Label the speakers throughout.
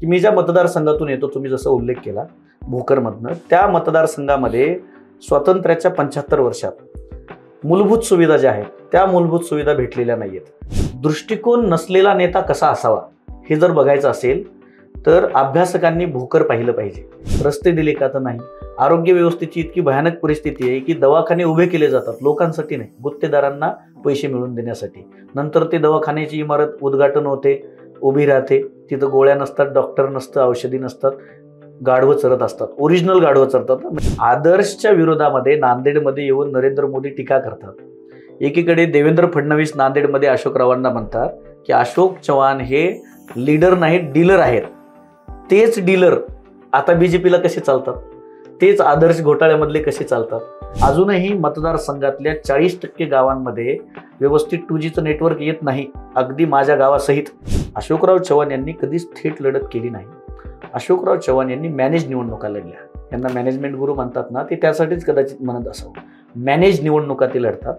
Speaker 1: की मी ज्या मतदारसंघातून येतो तुम्ही जसं उल्लेख केला भोकरमधनं त्या मतदारसंघामध्ये स्वातंत्र्याच्या पंच्याहत्तर वर्षात मूलभूत सुविधा ज्या आहेत त्या मूलभूत सुविधा भेटलेल्या नाही आहेत दृष्टिकोन नसलेला नेता कसा असावा हे जर बघायचं असेल तर अभ्यासकांनी भोकर पाहिलं पाहिजे रस्ते दिले का तर नाही आरोग्य व्यवस्थेची इतकी भयानक परिस्थिती आहे की दवाखाने उभे केले जातात लोकांसाठी नाही गुत्तेदारांना पैसे मिळवून देण्यासाठी नंतर ते दवाखान्याची इमारत उद्घाटन होते उभी राहते तिथं गोळ्या नसतात डॉक्टर नसतं औषधी नसतात गाढवं चरत असतात ओरिजिनल गाढवं चरतात आदर्शच्या विरोधामध्ये नांदेडमध्ये येऊन नरेंद्र मोदी टीका करतात एकीकडे देवेंद्र फडणवीस नांदेडमध्ये अशोकरावांना म्हणतात की अशोक चव्हाण हे लीडर नाहीत डीलर आहेत तेच डीलर आता बी जे पीला कसे चालतात तेच आदर्श घोटाळ्यामधले कसे चालतात अजूनही मतदारसंघातल्या चाळीस टक्के गावांमध्ये व्यवस्थित टू जीचं नेटवर्क येत नाही अगदी माझ्या गावासहित अशोकराव चव्हाण यांनी कधीच थेट लढत केली नाही अशोकराव चव्हाण यांनी मॅनेज निवडणुका लढल्या यांना मॅनेजमेंट गुरु म्हणतात ना ते त्यासाठीच कदाचित म्हणत असावं मॅनेज निवडणुका ते लढतात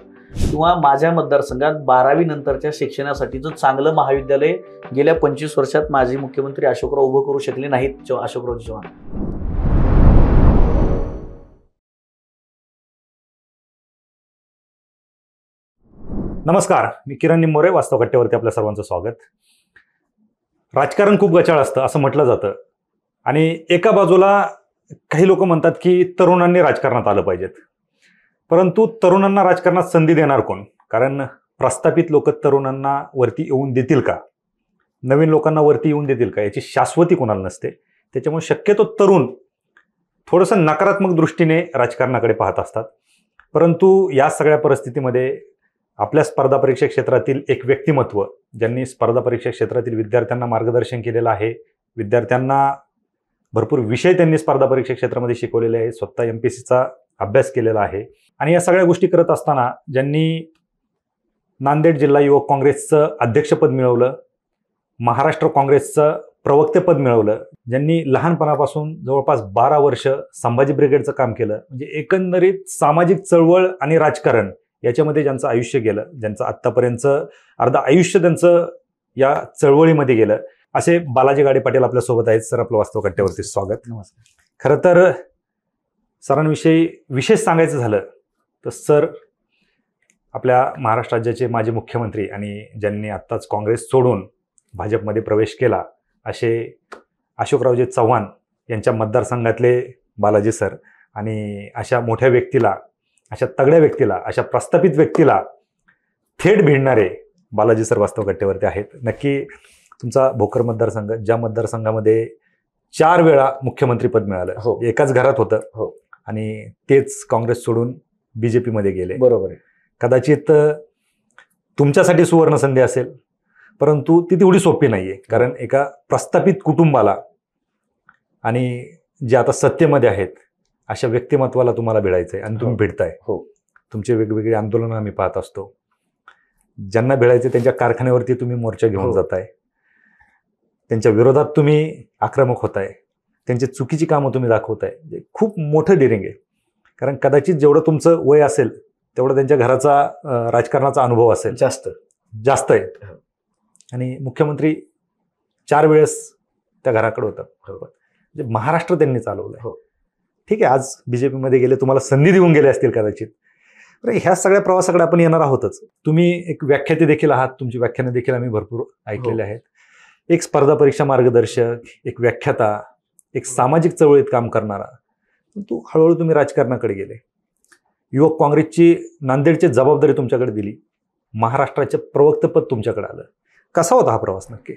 Speaker 1: किंवा माझ्या मतदारसंघात बारावी नंतरच्या शिक्षणासाठी जो चांगलं महाविद्यालय गेल्या पंचवीस वर्षात माजी मुख्यमंत्री अशोकराव उभं करू शकले नाहीत अशोकराव चव्हाण
Speaker 2: नमस्कार मी किरण निंबोरे वास्तव कट्ट्यावरती आपल्या सर्वांचं स्वागत राजकारण खूप गचाळ असतं असं म्हटलं जातं आणि एका बाजूला काही लोक म्हणतात की तरुणांनी राजकारणात आलं पाहिजेत परंतु तरुणांना राजकारणात संधी देणार कोण कारण प्रस्थापित लोक तरुणांना वरती येऊन देतील का नवीन लोकांना वरती येऊन देतील का याची शाश्वती कोणाला नसते त्याच्यामुळे शक्यतो तरुण थोडंसं नकारात्मक दृष्टीने राजकारणाकडे पाहत असतात परंतु या सगळ्या परिस्थितीमध्ये आपल्या स्पर्धा परीक्षा क्षेत्रातील एक व्यक्तिमत्व ज्यांनी स्पर्धा परीक्षा क्षेत्रातील विद्यार्थ्यांना मार्गदर्शन केलेलं आहे विद्यार्थ्यांना भरपूर विषय त्यांनी स्पर्धा परीक्षा क्षेत्रामध्ये शिकवलेले आहे स्वतः एम पी सीचा अभ्यास केलेला आहे आणि या सगळ्या गोष्टी करत असताना ज्यांनी नांदेड जिल्हा युवक काँग्रेसचं अध्यक्षपद मिळवलं महाराष्ट्र काँग्रेसचं प्रवक्तेपद मिळवलं ज्यांनी लहानपणापासून जवळपास बारा वर्ष संभाजी ब्रिगेडचं काम केलं म्हणजे एकंदरीत सामाजिक चळवळ आणि राजकारण याच्यामध्ये ज्यांचं आयुष्य गेलं ज्यांचं आत्तापर्यंत अर्ध आयुष्य त्यांचं या चळवळीमध्ये गेलं असे बालाजी गाडे पाटील आपल्यासोबत आहेत सर आपलं वास्तव कट्ट्यावरती स्वागत नमस्कार खरं तर सरांविषयी विशेष सांगायचं झालं तर सर आपल्या महाराष्ट्र राज्याचे माजी मुख्यमंत्री आणि ज्यांनी आत्ताच काँग्रेस सोडून भाजपमध्ये प्रवेश केला असे अशोकरावजी चव्हाण यांच्या मतदारसंघातले बालाजी सर आणि अशा मोठ्या व्यक्तीला अशा तगड्या व्यक्तीला अशा प्रस्थापित व्यक्तीला थेट भिडणारे बालाजी सरवास्तव गट्टेवरती आहेत नक्की तुमचा भोकर मतदारसंघ ज्या मतदारसंघामध्ये चार वेळा मुख्यमंत्रीपद मिळालं हो एकाच घरात होतं हो आणि तेच काँग्रेस सोडून बीजेपीमध्ये गेले बरोबर आहे कदाचित तुमच्यासाठी सुवर्ण संधी असेल परंतु ती तेवढी सोपी नाहीये कारण एका प्रस्थापित कुटुंबाला आणि जे आता सत्तेमध्ये आहेत अशा व्यक्तिमत्वाला तुम्हाला भिडायचं आहे आणि तुम्ही हो. भिडताय हो तुमचे वेगवेगळे आंदोलन आम्ही पाहत असतो ज्यांना भिडायचे त्यांच्या कारखान्यावरती तुम्ही मोर्चा घेऊन हो. जाताय त्यांच्या विरोधात तुम्ही आक्रमक होताय त्यांची चुकीची कामं तुम्ही दाखवताय खूप मोठं डिरिंग आहे कारण कदाचित जेवढं तुमचं वय असेल तेवढं त्यांच्या घराचा राजकारणाचा अनुभव असेल जास्त जास्त आहे हो. आणि मुख्यमंत्री चार वेळेस त्या घराकडे होतात बरोबर म्हणजे महाराष्ट्र त्यांनी चालवलं हो ठीक आहे आज बी जे पीमध्ये गेले तुम्हाला संधी देऊन गेले असतील कदाचित अरे ह्या सगळ्या प्रवासाकडे आपण येणार आहोतच तुम्ही एक व्याख्याते देखील आहात तुमची व्याख्यानं देखील आम्ही भरपूर ऐकलेले हो. आहेत एक स्पर्धा परीक्षा मार्गदर्शक एक व्याख्याता एक सामाजिक चळवळीत काम करणारा परंतु हळूहळू तुम्ही राजकारणाकडे गेले युवक काँग्रेसची नांदेडची जबाबदारी तुमच्याकडे दिली महाराष्ट्राचे
Speaker 1: प्रवक्तपद तुमच्याकडे आलं
Speaker 2: कसा होता हा प्रवास नक्की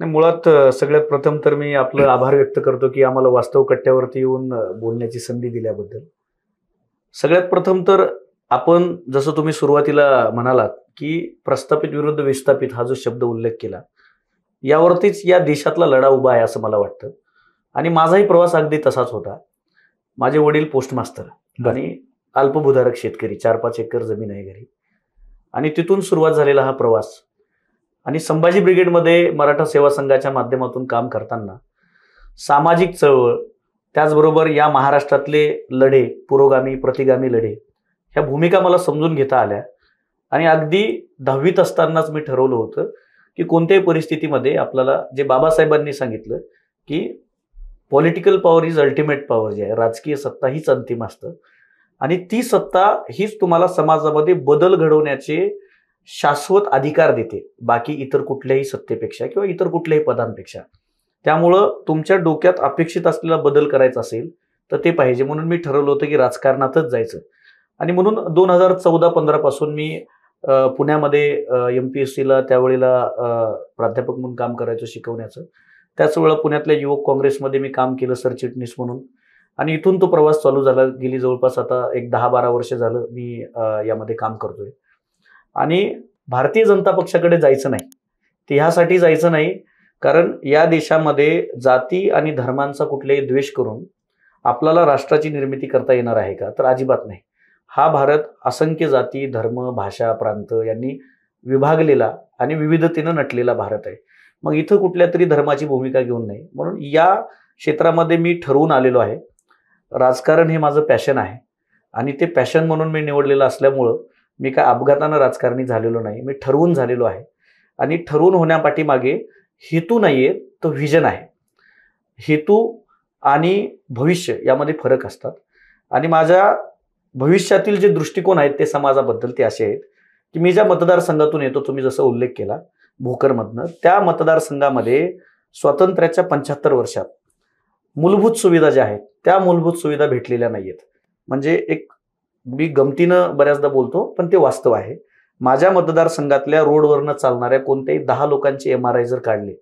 Speaker 1: नाही मुळात सगळ्यात प्रथम तर मी आपलं आभार व्यक्त करतो की आम्हाला वास्तव कट्ट्यावरती येऊन बोलण्याची संधी दिल्याबद्दल सगळ्यात प्रथम तर आपण जसं तुम्ही सुरुवातीला म्हणालात की प्रस्थापित विरुद्ध विस्थापित हा जो शब्द उल्लेख केला यावरतीच या देशातला लढा उभा आहे असं मला वाटतं आणि माझाही प्रवास अगदी तसाच होता माझे वडील पोस्टमास्तर आणि अल्पभूधारक शेतकरी चार पाच एकर जमीन आहे घरी आणि तिथून सुरुवात झालेला हा प्रवास आणि संभाजी ब्रिगेडमध्ये मराठा सेवा संघाच्या माध्यमातून काम करताना सामाजिक चळवळ त्याचबरोबर या महाराष्ट्रातले लढे पुरोगामी प्रतिगामी लढे ह्या भूमिका मला समजून घेता आल्या आणि अगदी दहावीत असतानाच मी ठरवलं होतं की कोणत्याही परिस्थितीमध्ये आपल्याला जे बाबासाहेबांनी सांगितलं की political power is ultimate power जी आहे राजकीय सत्ता हीच अंतिम असतं आणि ती सत्ता हीच तुम्हाला समाजामध्ये बदल घडवण्याचे शाश्वत अधिकार देते बाकी इतर कुठल्याही सत्तेपेक्षा किंवा इतर कुठल्याही पदांपेक्षा त्यामुळं तुमच्या डोक्यात अपेक्षित असलेला बदल करायचा असेल तर ते पाहिजे म्हणून मी ठरवलं होतं की राजकारणातच जायचं आणि म्हणून दोन हजार चौदा पंधरापासून मी पुण्यामध्ये एम पी एस सीला त्यावेळेला प्राध्यापक म्हणून काम करायचं शिकवण्याचं त्याच वेळा पुण्यातल्या युवक काँग्रेसमध्ये मी काम केलं सरचिटणीस म्हणून आणि इथून तो प्रवास चालू झाला गेली जवळपास आता एक दहा बारा वर्ष झालं मी यामध्ये काम करतोय आणि भारतीय जनता पक्षाकडे जायचं नाही ते ह्यासाठी जायचं नाही कारण या देशामध्ये जाती आणि धर्मांचा कुठलेही द्वेष करून आपल्याला राष्ट्राची निर्मिती करता येणार आहे का तर अजिबात नाही हा भारत असंख्य जाती धर्म भाषा प्रांत यांनी विभागलेला आणि विविधतेनं नटलेला भारत आहे मग इथं कुठल्या तरी धर्माची भूमिका घेऊन नाही म्हणून या क्षेत्रामध्ये मी ठरवून आलेलो आहे राजकारण हे माझं पॅशन आहे आणि ते पॅशन म्हणून मी निवडलेलं असल्यामुळं मी काय अपघातानं राजकारणी झालेलो नाही मी ठरवून झालेलो आहे आणि ठरवून होण्यापाठीमागे हेतू नाही आहे तो व्हिजन आहे हेतू आणि भविष्य यामध्ये फरक असतात आणि माझ्या भविष्यातील जे दृष्टिकोन आहेत ते समाजाबद्दल ते असे आहेत की मी ज्या मतदारसंघातून येतो तुम्ही जसं उल्लेख केला भोकरमधनं त्या मतदारसंघामध्ये स्वातंत्र्याच्या पंच्याहत्तर वर्षात मूलभूत सुविधा ज्या आहेत त्या मूलभूत सुविधा भेटलेल्या नाही आहेत म्हणजे एक मी गमतीनं बऱ्याचदा बोलतो पण ते वास्तव आहे माझ्या मतदारसंघातल्या रोडवरनं चालणाऱ्या कोणत्याही दहा लोकांचे एम आर आय जर काढले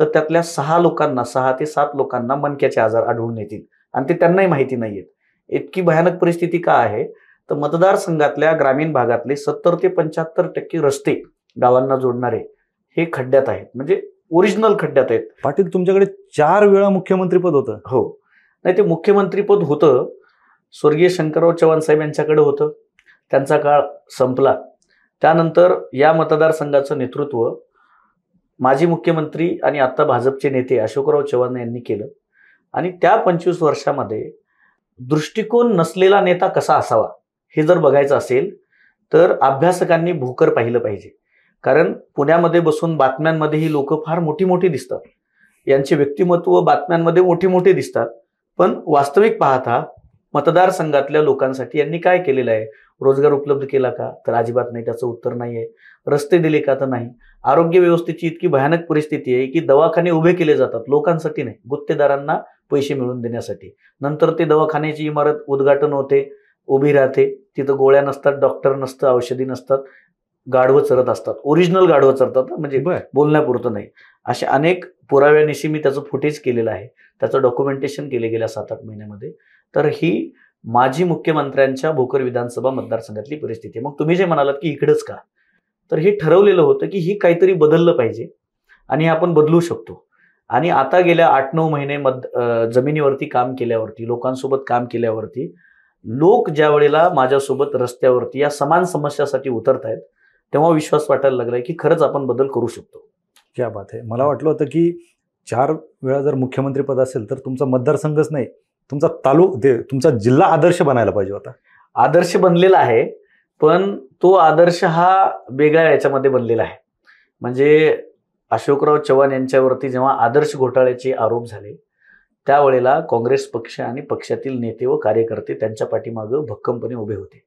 Speaker 1: तर त्यातल्या सहा लोकांना सहा ते सात लोकांना मनक्याचे आजार आढळून येतील आणि ते त्यांनाही माहिती नाही आहेत इतकी भयानक परिस्थिती का आहे तर मतदारसंघातल्या ग्रामीण भागातले सत्तर ते पंच्याहत्तर टक्के रस्ते गावांना जोडणारे हे खड्ड्यात आहेत म्हणजे ओरिजिनल खड्ड्यात आहेत पाटील तुमच्याकडे चार वेळा मुख्यमंत्रीपद होतं हो नाही ते मुख्यमंत्रीपद होतं स्वर्गीय शंकरराव चव्हाण साहेब यांच्याकडे होतं त्यांचा काळ संपला त्यानंतर या मतदारसंघाचं नेतृत्व माजी मुख्यमंत्री आणि आत्ता भाजपचे नेते अशोकराव चव्हाण यांनी केलं आणि त्या पंचवीस वर्षामध्ये दृष्टिकोन नसलेला नेता कसा असावा हे जर बघायचं असेल तर अभ्यासकांनी भूकर पाहिलं पाहिजे कारण पुण्यामध्ये बसून बातम्यांमध्येही लोक फार मोठी मोठी दिसतात यांचे व्यक्तिमत्व बातम्यांमध्ये मोठी मोठी दिसतात पण वास्तविक पाहता मतदारसंघातल्या लोकांसाठी यांनी काय केलेलं आहे रोजगार उपलब्ध केला का तर अजिबात नाही त्याचं उत्तर नाही आहे रस्ते दिले का तर नाही आरोग्य व्यवस्थेची इतकी भयानक परिस्थिती आहे की दवाखाने उभे केले जातात लोकांसाठी नाही गुत्तेदारांना पैसे मिळवून देण्यासाठी नंतर ते दवाखान्याची इमारत उद्घाटन होते उभी राहते तिथं गोळ्या नसतात डॉक्टर नसतं औषधी नसतात गाढवं चरत असतात ओरिजिनल गाढवं चरतात म्हणजे बोलण्यापुरतं नाही असे अनेक पुराव्यानिशी मी त्याचं फुटेज केलेलं आहे त्याचं डॉक्युमेंटेशन केले गेल्या सात आठ महिन्यामध्ये तर ही माजी मुख्यमंत्र्यांच्या भोकर विधानसभा मतदारसंघातली परिस्थिती मग तुम्ही जे म्हणालात की इकडंच का तर हे ठरवलेलं होतं की ही काहीतरी बदललं पाहिजे आणि आपण बदलू शकतो आणि आता गेल्या आठ नऊ महिने मत जमिनीवरती काम केल्यावरती लोकांसोबत काम केल्यावरती लोक ज्या वेळेला माझ्यासोबत रस्त्यावरती या समान समस्यासाठी उतरत आहेत तेव्हा विश्वास वाटायला लागलाय की खरंच आपण बदल करू शकतो
Speaker 2: क्या बात आहे मला वाटलं होतं की चार वेळा जर मुख्यमंत्रीपद असेल तर तुमचा मतदारसंघच नाही तुमचा तालुक तुमचा जिल्हा आदर्श बनायला पाहिजे
Speaker 1: होता आदर्श बनलेला आहे पण तो आदर्श हा वेगळ्या याच्यामध्ये बनलेला आहे म्हणजे अशोकराव चव्हाण यांच्यावरती जेव्हा आदर्श घोटाळ्याचे आरोप झाले त्यावेळेला काँग्रेस पक्ष आणि पक्षातील नेते व कार्यकर्ते त्यांच्या पाठीमागं भक्कमपणे उभे होते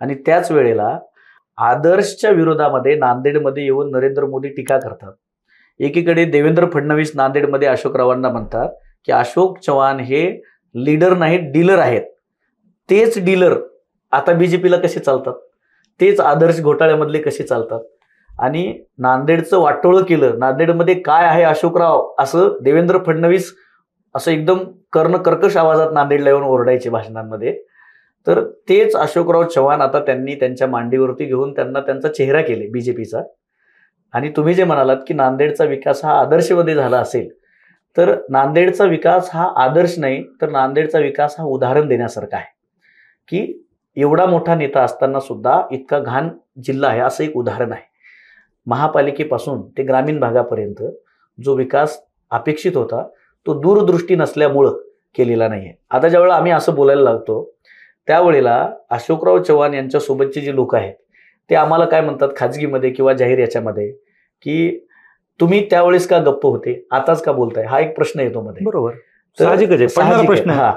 Speaker 1: आणि त्याच वेळेला आदर्शच्या विरोधामध्ये नांदेडमध्ये येऊन नरेंद्र मोदी टीका करतात एकीकडे देवेंद्र फडणवीस नांदेडमध्ये अशोकरावांना म्हणतात की अशोक चव्हाण हे लीडर नाहीत डीलर आहेत तेच डीलर आता बीजेपीला कसे चालतात तेच आदर्श घोटाळ्यामधले कसे चालतात आणि नांदेडचं वाटोळं केलं नांदेडमध्ये काय आहे अशोकराव असं देवेंद्र फडणवीस असं एकदम कर्ण कर्कश आवाजात नांदेडला येऊन ओरडायचे भाषणांमध्ये तर तेच अशोकराव चव्हाण आता त्यांनी त्यांच्या मांडीवरती घेऊन त्यांना त्यांचा चेहरा केले बीजेपीचा आणि तुम्ही जे म्हणालात की नांदेडचा विकास हा आदर्शमध्ये झाला असेल तर नांदेडचा विकास हा आदर्श नाही तर नांदेडचा विकास हा उदाहरण देण्यासारखा आहे की एवढा मोठा नेता असताना सुद्धा इतका घाण जिल्हा आहे असं एक उदाहरण आहे महापालिकेपासून ते ग्रामीण भागापर्यंत जो विकास अपेक्षित होता तो दूरदृष्टी नसल्यामुळं केलेला नाही आहे आता ज्यावेळेला आम्ही असं बोलायला लागतो त्यावेळेला अशोकराव चव्हाण यांच्यासोबतचे जे लोक आहेत ते आम्हाला काय म्हणतात खाजगीमध्ये किंवा जाहीर याच्यामध्ये की तुम्ही त्यावेळेस का गप्प होते आताच का बोलताय हा एक प्रश्न येतो मध्ये बरोबर प्रश्न हा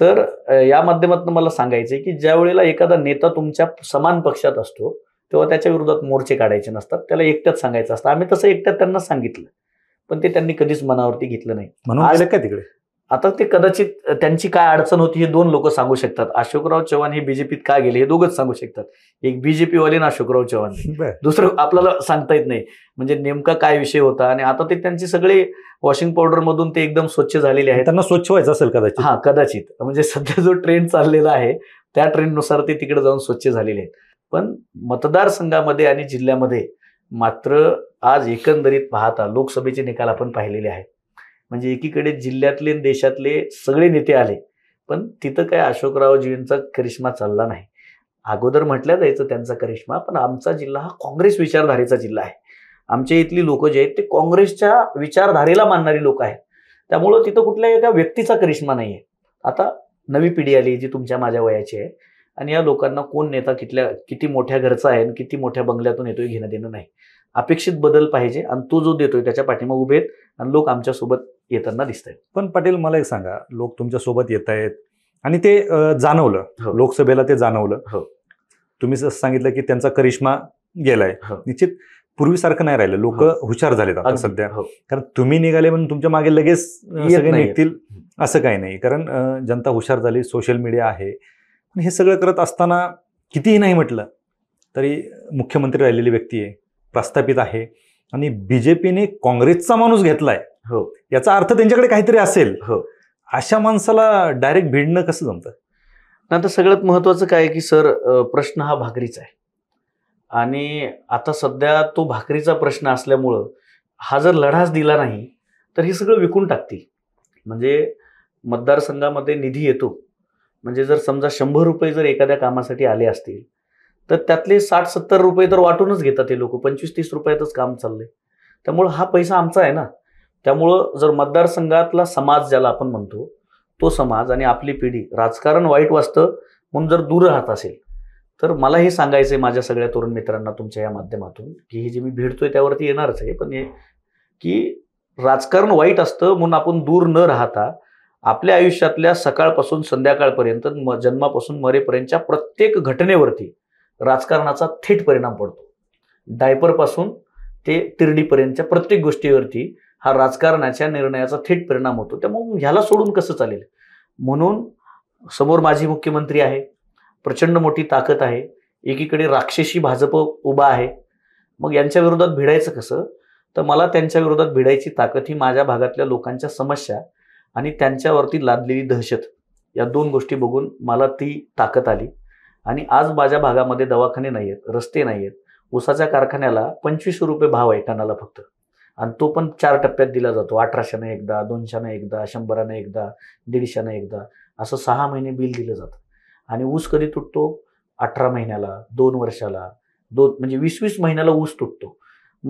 Speaker 1: तर या माध्यमातून मला सांगायचंय की ज्या वेळेला एखादा नेता तुमच्या समान पक्षात असतो तेव्हा त्याच्या विरोधात मोर्चे काढायचे नसतात त्याला एकट्यात सांगायचं असतं आम्ही तसं एकट्यात त्यांना सांगितलं पण ते त्यांनी कधीच मनावरती घेतलं नाही म्हणून का तिकडे आता ते कदाचित त्यांची काय अडचण होती हे दोन लोक सांगू शकतात अशोकराव चव्हाण हे बीजेपीत का गेले हे दोघंच सांगू शकतात एक बीजेपी वाले ना अशोकराव चव्हाण दुसरं आपल्याला सांगता येत नाही म्हणजे नेमका काय विषय होता आणि आता ते त्यांची सगळे वॉशिंग पावडर मधून ते एकदम स्वच्छ झालेले आहेत त्यांना स्वच्छ व्हायचं असेल कदाचित हा कदाचित म्हणजे सध्या जो ट्रेंड चाललेला आहे त्या ट्रेननुसार ते तिकडे जाऊन स्वच्छ झालेले आहेत पण मतदारसंघामध्ये आणि जिल्ह्यामध्ये मात्र आज एकंदरीत पाहता लोकसभेचे निकाल आपण पाहिलेले आहेत म्हणजे एकीकडे जिल्ह्यातले देशातले सगळे नेते आले पण तिथं काय अशोकरावजींचा करिश्मा चालला नाही अगोदर म्हटल्या जायचं त्यांचा करिश्मा पण आमचा जिल्हा हा काँग्रेस विचारधारेचा जिल्हा आहे आमच्या इथली लोक जे आहेत ते काँग्रेसच्या विचारधारेला मानणारी लोक आहेत त्यामुळं तिथं कुठल्या एका व्यक्तीचा करिश्मा नाही आहे आता नवी पिढी आली जी तुमच्या माझ्या वयाची आहे आणि या लोकांना कोण नेता कितल्या किती मोठ्या घरचा आहे आणि किती मोठ्या बंगल्यातून येतोय घेणं देणं नाही अपेक्षित बदल पाहिजे आणि तो जो देतोय त्याच्या पाठीमा उभे आहेत आणि लोक आमच्यासोबत येताना दिसत आहेत पण पाटील मला एक सांगा लोक तुमच्या सोबत येत आहेत आणि ते जाणवलं हो.
Speaker 2: लोकसभेला ते जाणवलं हो. तुम्ही जसं सांगितलं की त्यांचा करिश्मा गेलाय हो. निश्चित पूर्वीसारखं नाही राहिलं लोक हुशार झालेत आता सध्या कारण तुम्ही निघाले म्हणून तुमच्या मागे लगेच
Speaker 1: सगळे निघतील
Speaker 2: असं काही नाही कारण जनता हुशार झाली सोशल मीडिया आहे पण हे सगळं करत असताना कितीही नाही म्हटलं तरी मुख्यमंत्री राहिलेली व्यक्ती आहे प्रस्थापित आहे आणि बीजेपीने काँग्रेसचा माणूस घेतलाय हो याचा अर्थ त्यांच्याकडे
Speaker 1: काहीतरी असेल हो अशा माणसाला डायरेक्ट भिडणं कसं जमतं नंतर सगळ्यात महत्वाचं काय की सर प्रश्न हा भाकरीचा आहे आणि आता सध्या तो भाकरीचा प्रश्न असल्यामुळं हा जर लढाच दिला नाही तर हे सगळं विकून टाकतील म्हणजे मतदारसंघामध्ये निधी येतो म्हणजे जर समजा शंभर रुपये जर एखाद्या कामासाठी आले असतील तर त्यातले साठ सत्तर रुपये तर वाटूनच घेतात ते लोक पंचवीस तीस रुपयातच काम चाललंय त्यामुळं हा पैसा आमचा आहे ना त्यामुळं जर मतदारसंघातला समाज ज्याला आपण म्हणतो तो समाज आणि आपली पिढी राजकारण वाईट वाचतं म्हणून जर दूर राहत असेल तर मला हे सांगायचं आहे माझ्या सगळ्या तरुण मित्रांना तुमच्या या माध्यमातून की हे जे मी भेटतोय त्यावरती येणारच आहे पण हे की राजकारण वाईट असतं म्हणून आपण दूर न राहता आपल्या आयुष्यातल्या सकाळपासून संध्याकाळपर्यंत जन्मापासून मरेपर्यंतच्या प्रत्येक घटनेवरती राजकारणाचा थेट परिणाम पडतो डायपरपासून ते तिरडीपर्यंतच्या प्रत्येक गोष्टीवरती हा राजकारणाच्या निर्णयाचा थेट परिणाम होतो त्यामुळे ह्याला सोडून कसं चालेल म्हणून समोर माजी मुख्यमंत्री आहे प्रचंड मोठी ताकद आहे एकीकडे राक्षसी भाजप उभा आहे मग यांच्या विरोधात भिडायचं कसं तर मला त्यांच्या विरोधात भिडायची ताकद ही माझ्या भागातल्या लोकांच्या समस्या आणि त्यांच्यावरती लादलेली दहशत या दोन गोष्टी बघून मला ती ताकद आली आणि आज माझ्या भागामध्ये दवाखाने नाही आहेत रस्ते नाही आहेत ऊसाच्या कारखान्याला पंचवीसशे रुपये भाव आहे टनाला फक्त आणि तो पण चार टप्प्यात दिला जातो अठराशेनं एकदा दोनशेनं एकदा शंभरानं एकदा दीडशेनं एकदा असं सहा महिने बिल दिलं जातं आणि ऊस कधी तुटतो अठरा महिन्याला दोन वर्षाला दोन म्हणजे वीस वीस महिन्याला ऊस तुटतो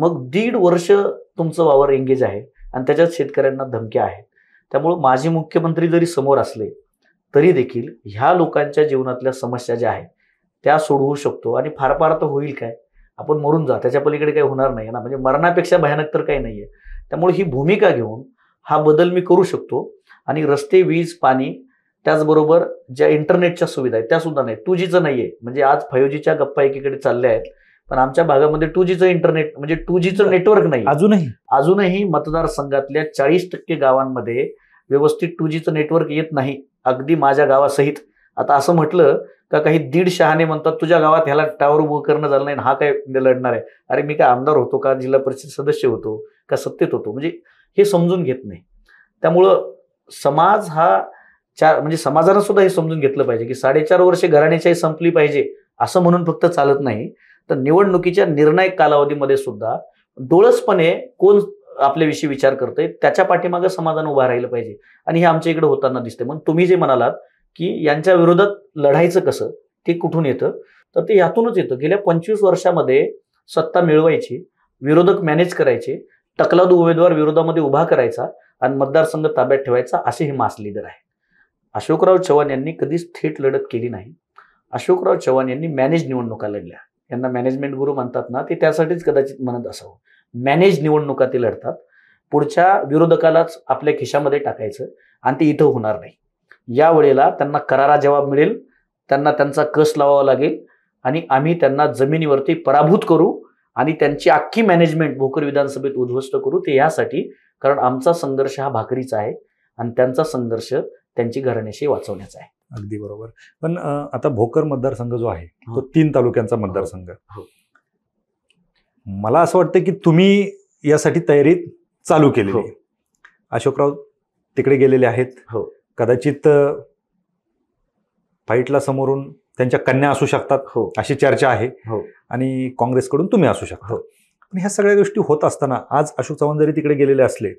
Speaker 1: मग दीड वर्ष तुमचं वावर एंगेज आहे आणि त्याच्यात शेतकऱ्यांना धमक्या आहेत त्यामुळं माजी मुख्यमंत्री जरी समोर असले तरी देखील ह्या लोकांच्या जीवनातल्या समस्या ज्या आहेत त्या सोडवू शकतो आणि फार फार तर होईल काय आपण मरून जा त्याच्या पलीकडे काही होणार नाही ना म्हणजे मरणापेक्षा भयानक तर काही नाही आहे त्यामुळे ही भूमिका घेऊन हा बदल मी करू शकतो आणि रस्ते वीज पाणी त्याचबरोबर ज्या इंटरनेटच्या सुविधा आहेत त्या सुद्धा नाही टू जीचं नाही आहे म्हणजे आज फायव्ह जीच्या गप्पा एकीकडे चालल्या आहेत पण आमच्या भागामध्ये टू जीचं इंटरनेट म्हणजे टू जीचं नेटवर्क नाही अजूनही अजूनही मतदारसंघातल्या चाळीस टक्के गावांमध्ये व्यवस्थित टू जीचं नेटवर्क येत नाही अगदी माझ्या गावासहित आता असं म्हटलं का काही दीड शहाणे म्हणतात तुझ्या गावात ह्याला टावर उभं करणं झालं नाही हा काय लढणार आहे अरे मी काय आमदार होतो का जिल्हा परिषद सदस्य होतो का सत्तेत होतो म्हणजे हे समजून घेत नाही त्यामुळं समाज हा चार म्हणजे समाजानं सुद्धा हे समजून घेतलं पाहिजे की साडेचार वर्षे घराण्याच्याही संपली पाहिजे असं म्हणून फक्त चालत नाही तर निवडणुकीच्या निर्णायक कालावधीमध्ये सुद्धा डोळसपणे कोण आपल्याविषयी विचार करतोय त्याच्या पाठीमागं समाजानं उभा राहिलं पाहिजे आणि हे आमच्या इकडे होताना दिसते मग तुम्ही जे म्हणालात की यांच्या विरोधात लढायचं कसं ते कुठून येतं तर ते यातूनच येतं गेल्या पंचवीस वर्षामध्ये सत्ता मिळवायची विरोधक मॅनेज करायचे टकलादू उमेदवार विरोधामध्ये उभा करायचा आणि मतदारसंघ ताब्यात ठेवायचा असे हे मास लीडर आहे अशोकराव चव्हाण यांनी कधीच थेट लढत केली नाही अशोकराव चव्हाण यांनी मॅनेज निवडणुका लढल्या यांना मॅनेजमेंट गुरु म्हणतात ना ते त्यासाठीच कदाचित म्हणत असावं मॅनेज निवडणुका ते लढतात पुढच्या विरोधकालाच आपल्या खिशामध्ये टाकायचं आणि ते इथं होणार नाही या वेळेला त्यांना करारा जवाब मिळेल त्यांना त्यांचा कस लावावा लागेल आणि आम्ही त्यांना जमिनीवरती पराभूत करू आणि त्यांची अख्खी मॅनेजमेंट भोकर विधानसभेत उद्ध्वस्त करू ते यासाठी कारण आमचा संघर्ष हा भाकरीचा आहे आणि त्यांचा संघर्ष त्यांची घराण्याशी वाचवण्याचा आहे
Speaker 2: अगदी बरोबर पण आता भोकर मतदारसंघ जो आहे हो. तो तीन तालुक्यांचा मतदारसंघ हो. मला असं वाटतं की तुम्ही यासाठी तयारी चालू केली हो. अशोकराव तिकडे गेलेले आहेत हो कदाचित फाईटला समोरून त्यांच्या कन्या असू शकतात हो अशी चर्चा आहे हो आणि काँग्रेसकडून तुम्ही असू शकता हो पण ह्या सगळ्या गोष्टी होत असताना आज अशोक चव्हाण जरी तिकडे गेलेले असले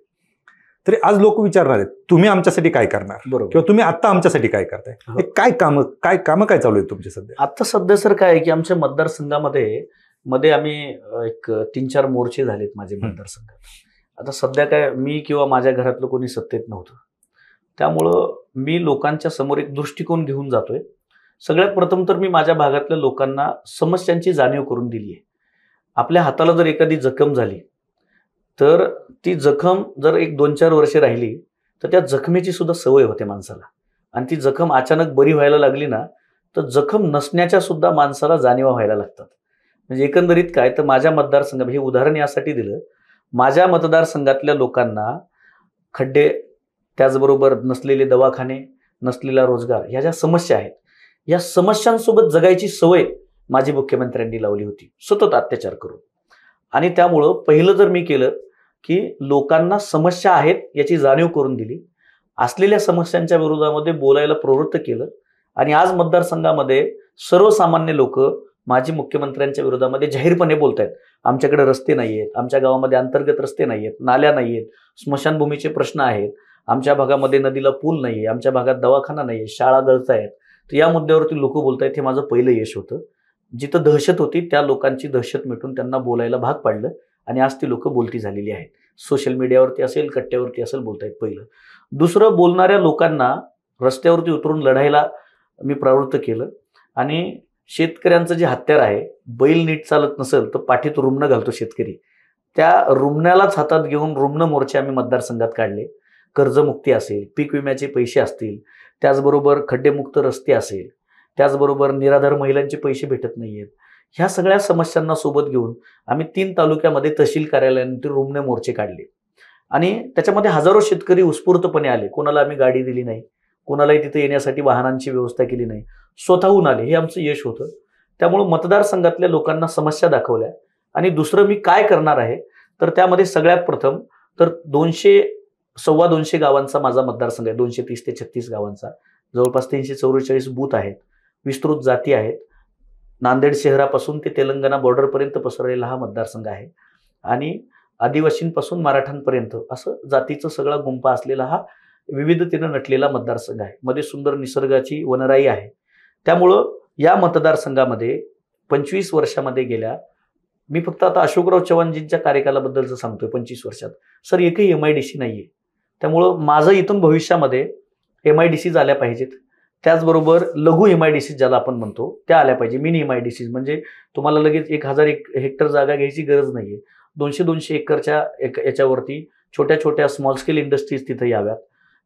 Speaker 2: तरी आज लोक विचारणार आहेत तुम्ही आमच्यासाठी काय करणार बरोबर किंवा तुम्ही आता आमच्यासाठी काय करताय हो. काय काम काय कामं काय चालू आहेत तुमचे सध्या
Speaker 1: आता सध्या सर काय की आमच्या मतदारसंघामध्ये मध्ये आम्ही एक तीन चार मोर्चे झालेत माझे मतदारसंघात आता सध्या काय मी किंवा माझ्या घरातलं कोणी सत्तेत नव्हतं त्यामुळं मी लोकांच्या समोर एक दृष्टिकोन घेऊन जातोय सगळ्यात प्रथम तर मी माझ्या भागातल्या लोकांना समस्यांची जाणीव करून दिली आहे आपल्या हाताला जर एखादी जखम झाली तर ती जखम जर एक दोन चार वर्षे राहिली तर त्या जखमेची सुद्धा सवय होते माणसाला आणि ती जखम अचानक बरी व्हायला लागली ना तर जखम नसण्याच्या सुद्धा माणसाला जाणीवा व्हायला लागतात म्हणजे एकंदरीत काय तर माझ्या मतदारसंघात हे उदाहरण यासाठी दिलं माझ्या मतदारसंघातल्या लोकांना खड्डे त्याचबरोबर नसलेले दवाखाने नसलेला रोजगार ह्या ज्या समस्या आहेत या समस्यांसोबत जगायची सवय माझी मुख्यमंत्र्यांनी लावली होती सतत अत्याचार करून आणि त्यामुळं पहिलं जर मी केलं की लोकांना समस्या आहेत याची जाणीव करून दिली असलेल्या समस्यांच्या विरोधामध्ये बोलायला प्रवृत्त केलं आणि आज मतदारसंघामध्ये सर्वसामान्य लोक माजी मुख्यमंत्र्यांच्या विरोधामध्ये जाहीरपणे बोलत आहेत आमच्याकडे रस्ते नाही आहेत आमच्या गावामध्ये अंतर्गत रस्ते नाही आहेत नाल्या नाही आहेत स्मशानभूमीचे प्रश्न आहेत आमच्या भागामध्ये नदीला पूल नाही आहे आमच्या भागात दवाखाना नाही आहे शाळा गळत आहेत तर या मुद्द्यावरती लोक बोलतायत हे माझं पहिलं यश होतं जिथं दहशत होती त्या लोकांची दहशत मिटून त्यांना बोलायला भाग पाडलं आणि आज ती लोकं बोलती झालेली आहेत सोशल मीडियावरती असेल कट्ट्यावरती असेल बोलतायत पहिलं दुसरं बोलणाऱ्या लोकांना रस्त्यावरती उतरून लढायला मी प्रवृत्त केलं आणि शेतकऱ्यांचं जे हत्यार आहे बैल नीट चालत नसेल तर पाठीत रुमणं घालतो शेतकरी त्या रुमण्यालाच हातात घेऊन रुमण मोर्चे आम्ही मतदारसंघात काढले कर्जमुक्ती असेल पीक विम्याचे पैसे असतील त्याचबरोबर खड्डेमुक्त रस्ते असेल त्याचबरोबर निराधार महिलांचे पैसे भेटत नाही आहेत ह्या सगळ्या समस्यांना सोबत घेऊन आम्ही तीन तालुक्यामध्ये तहसील कार्यालयानंतर रुमने मोर्चे काढले आणि त्याच्यामध्ये हजारो शेतकरी उत्स्फूर्तपणे आले कोणाला आम्ही गाडी दिली नाही कोणालाही तिथे येण्यासाठी वाहनांची व्यवस्था केली नाही स्वतःहून आले हे आमचं यश होतं त्यामुळं मतदारसंघातल्या लोकांना समस्या दाखवल्या आणि दुसरं मी काय करणार आहे तर त्यामध्ये सगळ्यात प्रथम तर दोनशे सव्वा दोनशे गावांचा माझा मतदारसंघ आहे दोनशे तीस ते छत्तीस गावांचा जवळपास तीनशे चौवेचाळीस बूथ आहेत विस्तृत जाती आहेत नांदेड शहरापासून ते तेलंगणा बॉर्डरपर्यंत पसरलेला हा मतदारसंघ आहे आणि आदिवासींपासून मराठांपर्यंत असं जातीचं सगळा गुंपा असलेला हा विविधतेनं नटलेला मतदारसंघ आहे मध्ये सुंदर निसर्गाची वनराई आहे त्यामुळं या मतदारसंघामध्ये पंचवीस वर्षामध्ये गेल्या मी फक्त आता अशोकराव चव्हाणजींच्या जर सांगतोय पंचवीस वर्षात सर एकही एम आय नाही आहे त्यामुळं माझं इथून भविष्यामध्ये एम आय डी सीज आल्या पाहिजेत त्याचबरोबर लघु एम आय डी सीज ज्याला आपण म्हणतो त्या आल्या पाहिजे mini M I D Cs म्हणजे तुम्हाला लगेच एक हजार एक हेक्टर जागा घ्यायची गरज नाही आहे दोनशे दोनशे एकरच्या एक याच्यावरती छोट्या छोट्या स्मॉल स्केल इंडस्ट्रीज तिथे याव्यात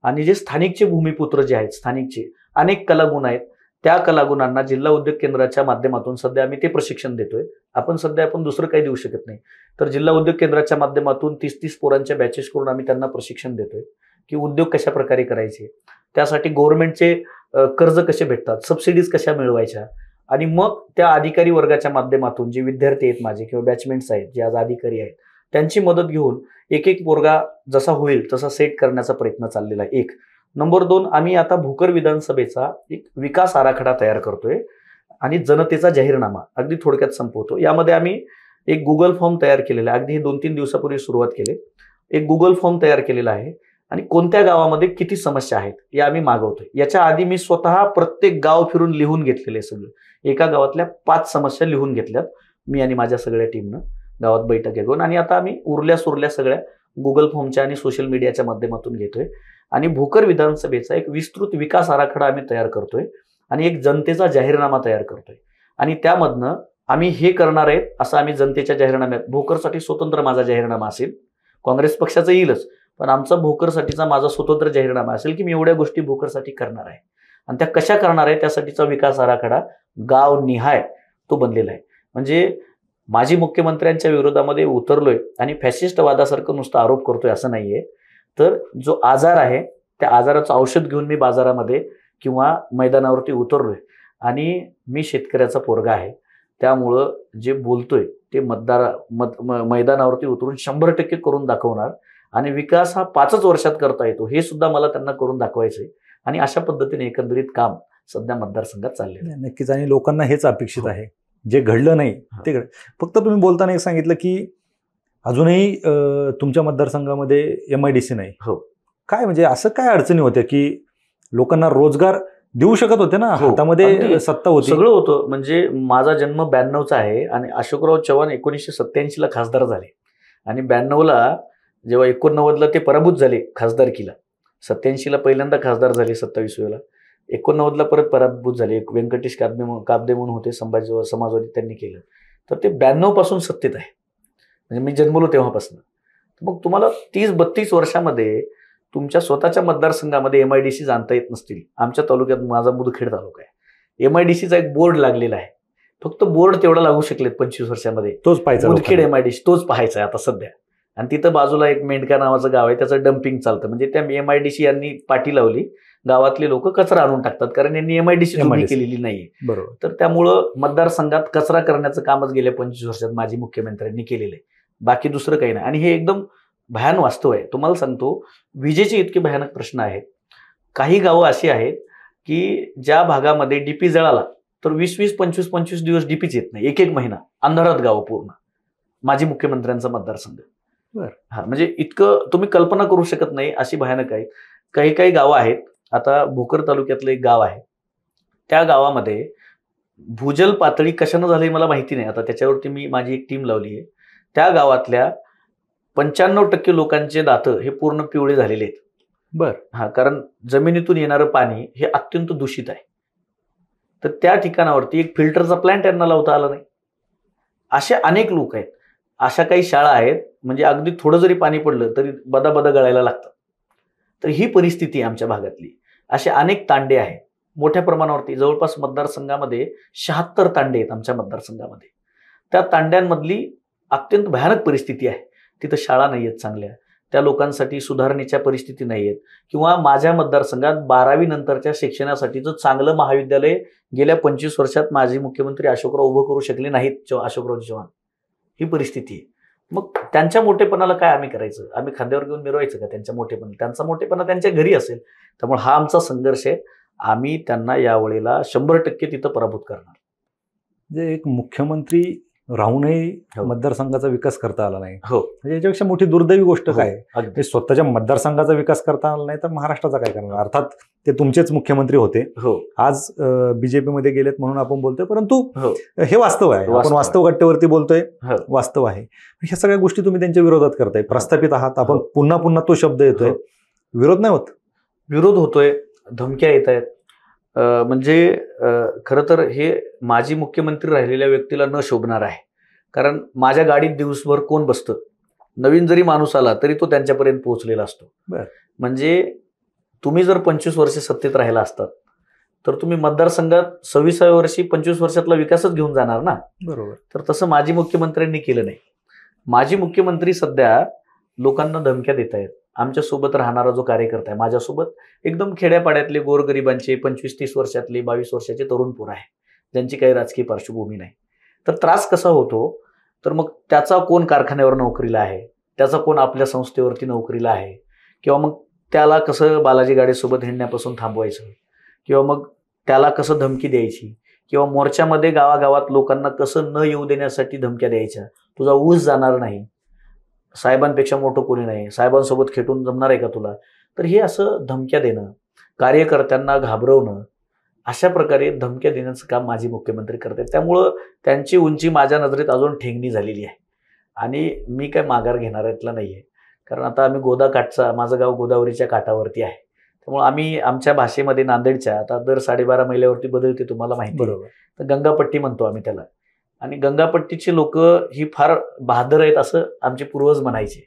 Speaker 1: आणि जे स्थानिकचे भूमिपुत्र जे आहेत स्थानिकचे अनेक कलागुण आहेत त्या कलागुणांना जिल्हा उद्योग केंद्राच्या माध्यमातून सध्या आम्ही ते प्रशिक्षण देतोय आपण सध्या आपण दुसरं काही देऊ शकत नाही तर जिल्हा उद्योग केंद्राच्या माध्यमातून तीस तीस पोरांच्या बॅचेस करून आम्ही त्यांना प्रशिक्षण देतोय की उद्योग कशा प्रकारे करायचे त्यासाठी गव्हर्नमेंटचे कर्ज कसे भेटतात सबसिडीज कशा मिळवायच्या आणि मग त्या अधिकारी वर्गाच्या माध्यमातून जे विद्यार्थी आहेत माझे किंवा बॅचमेंट्स आहेत जे आज अधिकारी आहेत त्यांची मदत घेऊन एक एक पोरगा जसा होईल तसा सेट करण्याचा प्रयत्न चाललेला आहे एक नंबर दोन आम्ही आता भोकर विधानसभेचा एक विकास आराखडा तयार करतोय आणि जनतेचा जाहीरनामा अगदी थोडक्यात संपवतो यामध्ये आम्ही एक गुगल फॉर्म तयार केलेला आहे अगदी दोन तीन दिवसापूर्वी सुरुवात केली एक गुगल फॉर्म तयार केलेला आहे आणि कोणत्या गावामध्ये किती समस्या आहेत या आम्ही मागवतोय याच्या आधी मी स्वतः प्रत्येक गाव फिरून लिहून घेतलेले सगळं एका गावातल्या पाच समस्या लिहून घेतल्यात मी आणि माझ्या सगळ्या टीमनं गावात बैठक घेऊन आणि आता आम्ही उरल्या सुरल्या सगळ्या गुगल फॉर्मच्या आणि सोशल मीडियाच्या माध्यमातून घेतोय आणि भोकर विधानसभेचा एक विस्तृत विकास आराखडा आम्ही तयार करतोय आणि एक जनतेचा जाहीरनामा तयार करतोय आणि त्यामधनं आम्ही हे करणार आहेत असं आम्ही जनतेच्या जाहीरनाम्यात भोकरसाठी स्वतंत्र माझा जाहीरनामा असेल काँग्रेस पक्षाचं येईलच पण आमचा भोकरसाठीचा माझा स्वतंत्र जाहीरनामा असेल की मी एवढ्या गोष्टी भोकरसाठी करणार आहे आणि त्या कशा करणार आहे त्यासाठीचा विकास आराखडा गाव निहाय तो बनलेला आहे म्हणजे माजी मुख्यमंत्र्यांच्या विरोधामध्ये उतरलोय आणि फॅसिस्ट वादासारखं नुसतं आरोप करतोय असं नाहीये तर जो आजार आहे त्या आजाराचं औषध घेऊन मी बाजारामध्ये किंवा मैदानावरती उतरलोय आणि मी शेतकऱ्याचा पोरगा आहे त्यामुळं जे बोलतोय ते मतदार मत मैदानावरती उतरून शंभर टक्के करून दाखवणार आणि विकास हा पाचच वर्षात करता येतो हे सुद्धा मला त्यांना करून दाखवायचं आहे आणि अशा पद्धतीने एकंदरीत काम सध्या मतदारसंघात चालले नक्कीच
Speaker 2: आणि लोकांना हेच
Speaker 1: अपेक्षित हो. आहे जे घडलं नाही ते घड फक्त तुम्ही बोलताना एक सांगितलं की
Speaker 2: अजूनही तुमच्या मतदारसंघामध्ये एम आय डी सी नाही हो काय म्हणजे असं काय अडचणी होत्या की लोकांना रोजगार देऊ शकत होते ना हो, हातामध्ये सत्ता होती सगळं
Speaker 1: होतं म्हणजे माझा जन्म ब्याण्णवचा आहे आणि अशोकराव चव्हाण एकोणीसशे सत्त्याऐंशीला खासदार झाले आणि ब्याण्णवला जेव्हा एकोणनव्वदला ते पराभूत झाले खासदारकीला सत्याऐंशीला पहिल्यांदा खासदार झाले सत्तावीस वेळेला एकोणनव्वदला परत पराभूत झाले एक व्यंकटेश काबदे काबदे म्हणून होते संभाजी समाजवादी त्यांनी केलं तर ते ब्याण्णव पासून सत्तेत आहे म्हणजे मी जन्मलो तेव्हापासून मग तुम्हाला तीस बत्तीस वर्षामध्ये तुमच्या स्वतःच्या मतदारसंघामध्ये एम आय डी सी जाणता येत नसतील आमच्या तालुक्यात माझा मुदखेड तालुका आहे एम आय डी सीचा एक बोर्ड लागलेला आहे फक्त बोर्ड तेवढा लागू शकलेत पंचवीस वर्षामध्ये तोच पाहायचा Mudkhed M I D C तोच पाहायचा आहे आता सध्या आणि तिथं बाजूला एक मेंढका नावाचं गाव आहे त्याचं डम्पिंग चालतं म्हणजे त्या एम आय डी सी यांनी पाठी लावली गावातले लोक कचरा आणून टाकतात कारण यांनी एम आय डी सी केलेली नाहीये बरोबर तर त्यामुळं मतदारसंघात कचरा करण्याचं कामच गेल्या पंचवीस वर्षात माजी मुख्यमंत्र्यांनी केलेलं आहे बाकी दुसरं काही नाही आणि हे एकदम भयान वास्तव आहे तुम्हाला सांगतो विजेचे इतके भयानक प्रश्न आहेत काही गावं अशी आहेत की ज्या भागामध्ये डीपी जळाला तर वीस वीस पंचवीस पंचवीस दिवस डीपीच येत नाही एक एक महिना अंधारात गावं पूर्ण माजी मुख्यमंत्र्यांचा मतदारसंघ हा म्हणजे इतकं तुम्ही कल्पना करू शकत नाही अशी भयानक आहे काही काही गावं आहेत आता भोकर तालुक्यातलं एक गाव आहे त्या गावामध्ये भूजल पातळी कशानं झाली मला माहिती नाही आता त्याच्यावरती मी माझी एक टीम लावली आहे त्या गावातल्या पंच्याण्णव टक्के लोकांचे दातं हे पूर्ण पिवळे झालेले आहेत बर हा कारण जमिनीतून येणारं पाणी हे अत्यंत दूषित आहे तर त्या ठिकाणावरती एक फिल्टरचा प्लांट त्यांना लावता आला नाही असे अनेक लोक आहेत अशा काही शाळा आहेत म्हणजे अगदी थोडं जरी पाणी पडलं तरी बदाबदा गळायला लागतं तर ही परिस्थिती आमच्या भागातली असे अनेक तांडे आहेत मोठ्या प्रमाणावरती जवळपास मतदारसंघामध्ये शहात्तर तांडे आहेत आमच्या मतदारसंघामध्ये त्या तांड्यांमधली अत्यंत भयानक परिस्थिती आहे तिथं शाळा नाही आहेत चांगल्या त्या लोकांसाठी सुधारणेच्या परिस्थिती नाही आहेत किंवा माझ्या मतदारसंघात बारावी नंतरच्या जो चांगलं महाविद्यालय गेल्या पंचवीस वर्षात माजी मुख्यमंत्री अशोकराव उभं करू शकले नाहीत अशोकराव चव्हाण ही परिस्थिती आहे मग त्यांच्या मोठेपणाला काय आम्ही करायचं आम्ही खांद्यावर घेऊन मिरवायचं का त्यांच्या मोठेपणा त्यांचा मोठेपणा त्यांच्या घरी असेल त्यामुळे हा आमचा संघर्ष आहे आम्ही त्यांना यावेळेला शंभर टक्के तिथं पराभूत करणार
Speaker 2: जे एक मुख्यमंत्री राहूनही हो. मतदारसंघाचा विकास करता आला नाही हो म्हणजे याच्यापेक्षा मोठी दुर्दैवी गोष्ट हो, काय ते म्हणजे स्वतःच्या मतदारसंघाचा विकास करता आला नाही तर महाराष्ट्राचा काय करणार हो. अर्थात ते तुमचेच मुख्यमंत्री होते हो आज मध्ये गेलेत म्हणून आपण बोलतोय परंतु हे वास्तव आहे आपण वास्तव घट्टेवरती बोलतोय वास्तव आहे ह्या सगळ्या गोष्टी तुम्ही त्यांच्या विरोधात करताय प्रस्थापित आहात आपण पुन्हा पुन्हा तो शब्द येतोय विरोध नाही होत
Speaker 1: विरोध होतोय धमक्या येत आहेत म्हणजे खरं तर हे माजी मुख्यमंत्री राहिलेल्या व्यक्तीला न शोभणार आहे कारण माझ्या गाडीत दिवसभर कोण बसतं नवीन जरी माणूस आला तरी तो त्यांच्यापर्यंत पोहोचलेला असतो म्हणजे तुम्ही जर पंचवीस वर्षे सत्तेत राहिला असतात तर तुम्ही मतदारसंघात सव्वीसाव्या वर्षी पंचवीस वर्षातला विकासच घेऊन जाणार ना बरोबर तर तसं माजी मुख्यमंत्र्यांनी केलं नाही माजी मुख्यमंत्री सध्या लोकांना धमक्या देत आहेत आमच्यासोबत राहणारा जो कार्यकर्ता आहे माझ्यासोबत एकदम खेड्यापाड्यातले गोरगरिबांचे पंचवीस तीस वर्षातले बावीस वर्षाचे तरुण तरुणपूर आहे ज्यांची काही राजकीय पार्श्वभूमी नाही तर त्रास कसा होतो तर मग त्याचा कोण कारखान्यावर नोकरीला आहे त्याचा कोण आपल्या संस्थेवरती नोकरीला आहे किंवा मग त्याला कसं बालाजी गाडीसोबत हिंडण्यापासून थांबवायचं किंवा मग त्याला कसं धमकी द्यायची किंवा मोर्चामध्ये गावागावात लोकांना कसं न येऊ देण्यासाठी धमक्या द्यायच्या तुझा ऊस जाणार नाही साहेबांपेक्षा मोठं कोणी नाही साहेबांसोबत खेटून जमणार आहे का तुला तर हे असं धमक्या देणं कार्यकर्त्यांना घाबरवणं अशा प्रकारे धमक्या देण्याचं काम माजी मुख्यमंत्री करते त्यामुळं त्यांची उंची माझ्या नजरेत अजून ठेंगणी झालेली आहे आणि मी काय माघार घेणाऱ्यातला नाही आहे कारण आता आम्ही गोदा काठचा माझं गाव गोदावरीच्या काठावरती आहे त्यामुळे आम्ही आमच्या भाषेमध्ये नांदेडच्या आता दर साडेबारा महिन्यावरती बदलते तुम्हाला माहिती बरोबर तर गंगापट्टी म्हणतो आम्ही त्याला आणि गंगापट्टीची लोक ही फार बहादर आहेत असं आमचे पूर्वज म्हणायचे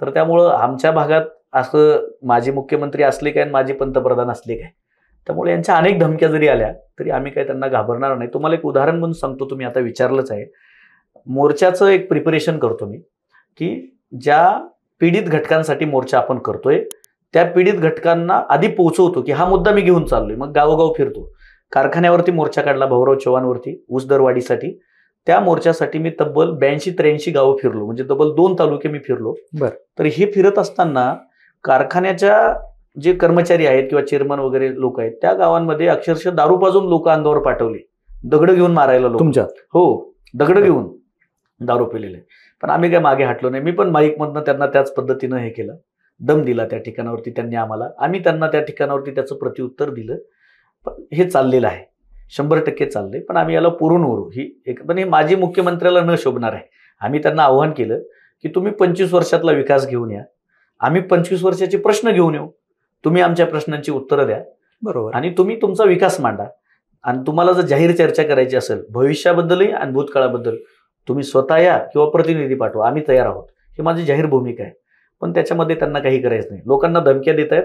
Speaker 1: तर त्यामुळं आमच्या भागात असं माजी मुख्यमंत्री असले काय आणि माजी पंतप्रधान असले काय त्यामुळे यांच्या अनेक धमक्या जरी आल्या तरी आम्ही काय त्यांना घाबरणार नाही तुम्हाला एक उदाहरण म्हणून सांगतो तुम्ही आता विचारलंच आहे मोर्चाचं एक प्रिपरेशन करतो मी की ज्या पीडित घटकांसाठी मोर्चा आपण करतोय त्या पीडित घटकांना आधी पोहोचवतो की हा मुद्दा मी घेऊन चाललोय मग गावोगाव फिरतो कारखान्यावरती मोर्चा काढला भाऊराव चव्हाणवरती ऊस दरवाढीसाठी त्या मोर्चासाठी मी तब्बल ब्याऐंशी त्र्याऐंशी गावं फिरलो म्हणजे तब्बल दोन तालुके मी फिरलो बर तर हे फिरत असताना कारखान्याच्या जे कर्मचारी आहेत किंवा चेअरमन वगैरे लोक आहेत त्या गावांमध्ये अक्षरशः दारू पाजून लोक अंगावर पाठवले दगड घेऊन मारायला लोक तुमच्या हो दगड घेऊन दारू पिलेले पण आम्ही काय मागे हटलो नाही मी पण माईकमधनं त्यांना त्याच पद्धतीनं हे केलं दम दिला त्या ठिकाणावरती त्यांनी आम्हाला आम्ही त्यांना त्या ठिकाणावरती त्याचं प्रत्युत्तर दिलं हे चाललेलं आहे शंभर टक्के चालले पण आम्ही याला पुरून उरू ही एक पण हे माजी मुख्यमंत्र्याला न शोभणार आहे आम्ही त्यांना आव्हान केलं की तुम्ही पंचवीस वर्षातला विकास घेऊन या आम्ही पंचवीस वर्षाचे प्रश्न घेऊन येऊ तुम्ही आमच्या प्रश्नांची उत्तरं द्या बरोबर आणि तुम्ही तुमचा विकास मांडा आणि तुम्हाला जर जाहीर चर्चा करायची असेल भविष्याबद्दलही आणि भूतकाळाबद्दल तुम्ही स्वतः या किंवा प्रतिनिधी पाठवा आम्ही तयार आहोत ही माझी जाहीर भूमिका आहे पण त्याच्यामध्ये त्यांना काही करायचं नाही लोकांना धमक्या देत आहेत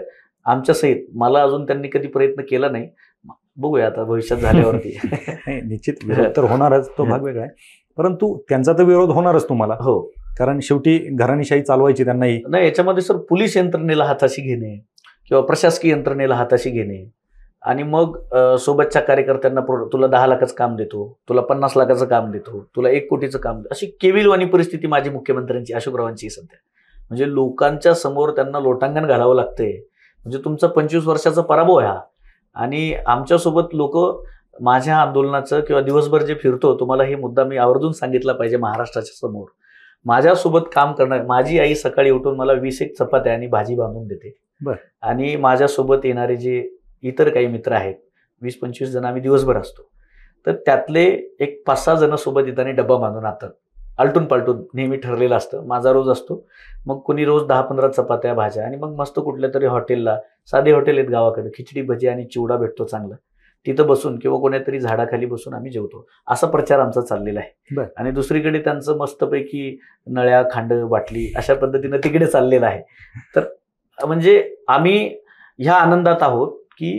Speaker 1: आमच्या सहित मला अजून त्यांनी कधी प्रयत्न केला नाही बघूया आता भविष्यात झाल्यावरती निश्चित तर होणारच तो भाग वेगळा आहे
Speaker 2: परंतु त्यांचा तर विरोध होणारच तुम्हाला हो कारण
Speaker 1: शेवटी घराणीशाही चालवायची त्यांनाही नाही याच्यामध्ये सर पोलीस यंत्रणेला हाताशी घेणे किंवा प्रशासकीय यंत्रणेला हाताशी घेणे आणि मग सोबतच्या कार्यकर्त्यांना तुला दहा लाखाचं काम देतो तुला पन्नास लाखाचं काम देतो तुला एक कोटीचं काम देतो अशी केविलवाणी परिस्थिती माझी मुख्यमंत्र्यांची अशोकरावांची सध्या म्हणजे लोकांच्या समोर त्यांना लोटांगण घालावं लागतंय म्हणजे तुमचा पंचवीस वर्षाचा पराभव हा आणि आमच्यासोबत लोक माझ्या आंदोलनाचं किंवा दिवसभर जे फिरतो तुम्हाला हे मुद्दा मी आवर्जून सांगितला पाहिजे महाराष्ट्राच्या समोर माझ्यासोबत काम करणार माझी आई सकाळी उठून मला वीस एक चपात्या आणि भाजी बांधून देते आणि माझ्यासोबत येणारे जे इतर काही मित्र आहेत वीस पंचवीस जण आम्ही दिवसभर असतो तर त्यातले एक पाच सहा जण सोबत येताना डब्बा बांधून आतात आलटून पालटून नेहमी ठरलेलं असतं माझा रोज असतो मग कोणी रोज दहा पंधरा चपात्या भाज्या आणि मग मस्त कुठल्या तरी हॉटेलला साधे हॉटेल आहेत गावाकडे खिचडी भजी आणि चिवडा भेटतो चांगला तिथं बसून किंवा कोणीतरी झाडाखाली बसून आम्ही जेवतो असा प्रचार आमचा चाललेला आहे आणि दुसरीकडे त्यांचं मस्तपैकी नळ्या खांड बाटली अशा पद्धतीनं तिकडे चाललेलं आहे तर म्हणजे आम्ही ह्या आनंदात आहोत की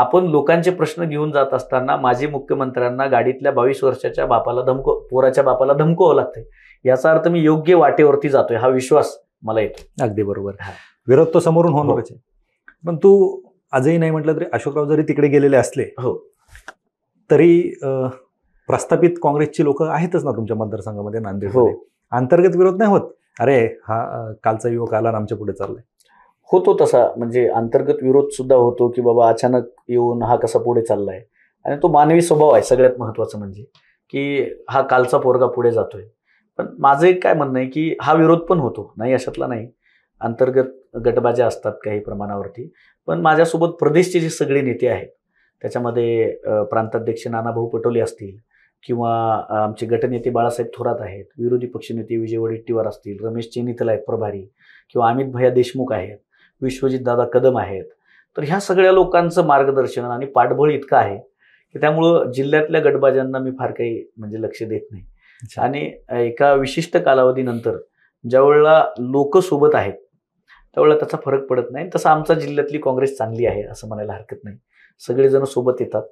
Speaker 1: आपण लोकांचे प्रश्न घेऊन जात असताना माजी मुख्यमंत्र्यांना गाडीतल्या बावीस वर्षाच्या बापाला धमको पोराच्या बापाला धमकवावं लागते याचा अर्थ मी योग्य वाटेवरती जातोय हा विश्वास मला येतो अगदी बरोबर
Speaker 2: विरोध तो समोरून होणारच हो.
Speaker 1: आहे पण
Speaker 2: तू आजही नाही म्हटलं तरी अशोकराव जरी तिकडे गेलेले असले हो तरी प्रस्थापित काँग्रेसची लोक आहेतच ना तुमच्या मतदारसंघामध्ये नांदेड हो अंतर्गत विरोध नाही
Speaker 1: होत अरे हा कालचा युवक आला आमच्या पुढे चाललाय होतो तसा म्हणजे अंतर्गत विरोध सुद्धा होतो की बाबा अचानक येऊन हा कसा पुढे चाललाय आणि तो मानवी स्वभाव आहे सगळ्यात महत्वाचं म्हणजे की हा कालचा पोरगा पुढे जातोय पण माझं एक काय म्हणणं आहे की हा विरोध पण होतो नाही अशातला नाही अंतर्गत गटबाज्या असतात काही प्रमाणावरती पण माझ्यासोबत प्रदेशचे जे सगळे नेते आहेत त्याच्यामध्ये प्रांताध्यक्ष नानाभाऊ पटोले असतील किंवा आमचे गटनेते बाळासाहेब थोरात आहेत विरोधी पक्षनेते विजय वडेट्टीवार असतील रमेश चेनितला आहेत प्रभारी किंवा अमित भैया देशमुख आहेत दादा कदम आहेत तर ह्या सगळ्या लोकांचं मार्गदर्शन आणि पाठबळ इतकं आहे की त्यामुळं जिल्ह्यातल्या गटबाज्यांना मी फार काही म्हणजे लक्ष देत नाही आणि एका विशिष्ट कालावधीनंतर ज्यावेळेला लोक सोबत आहेत त्यावेळेला त्याचा फरक पडत नाही तसं आमचा जिल्ह्यातली काँग्रेस चांगली आहे असं म्हणायला हरकत नाही सगळेजण सोबत येतात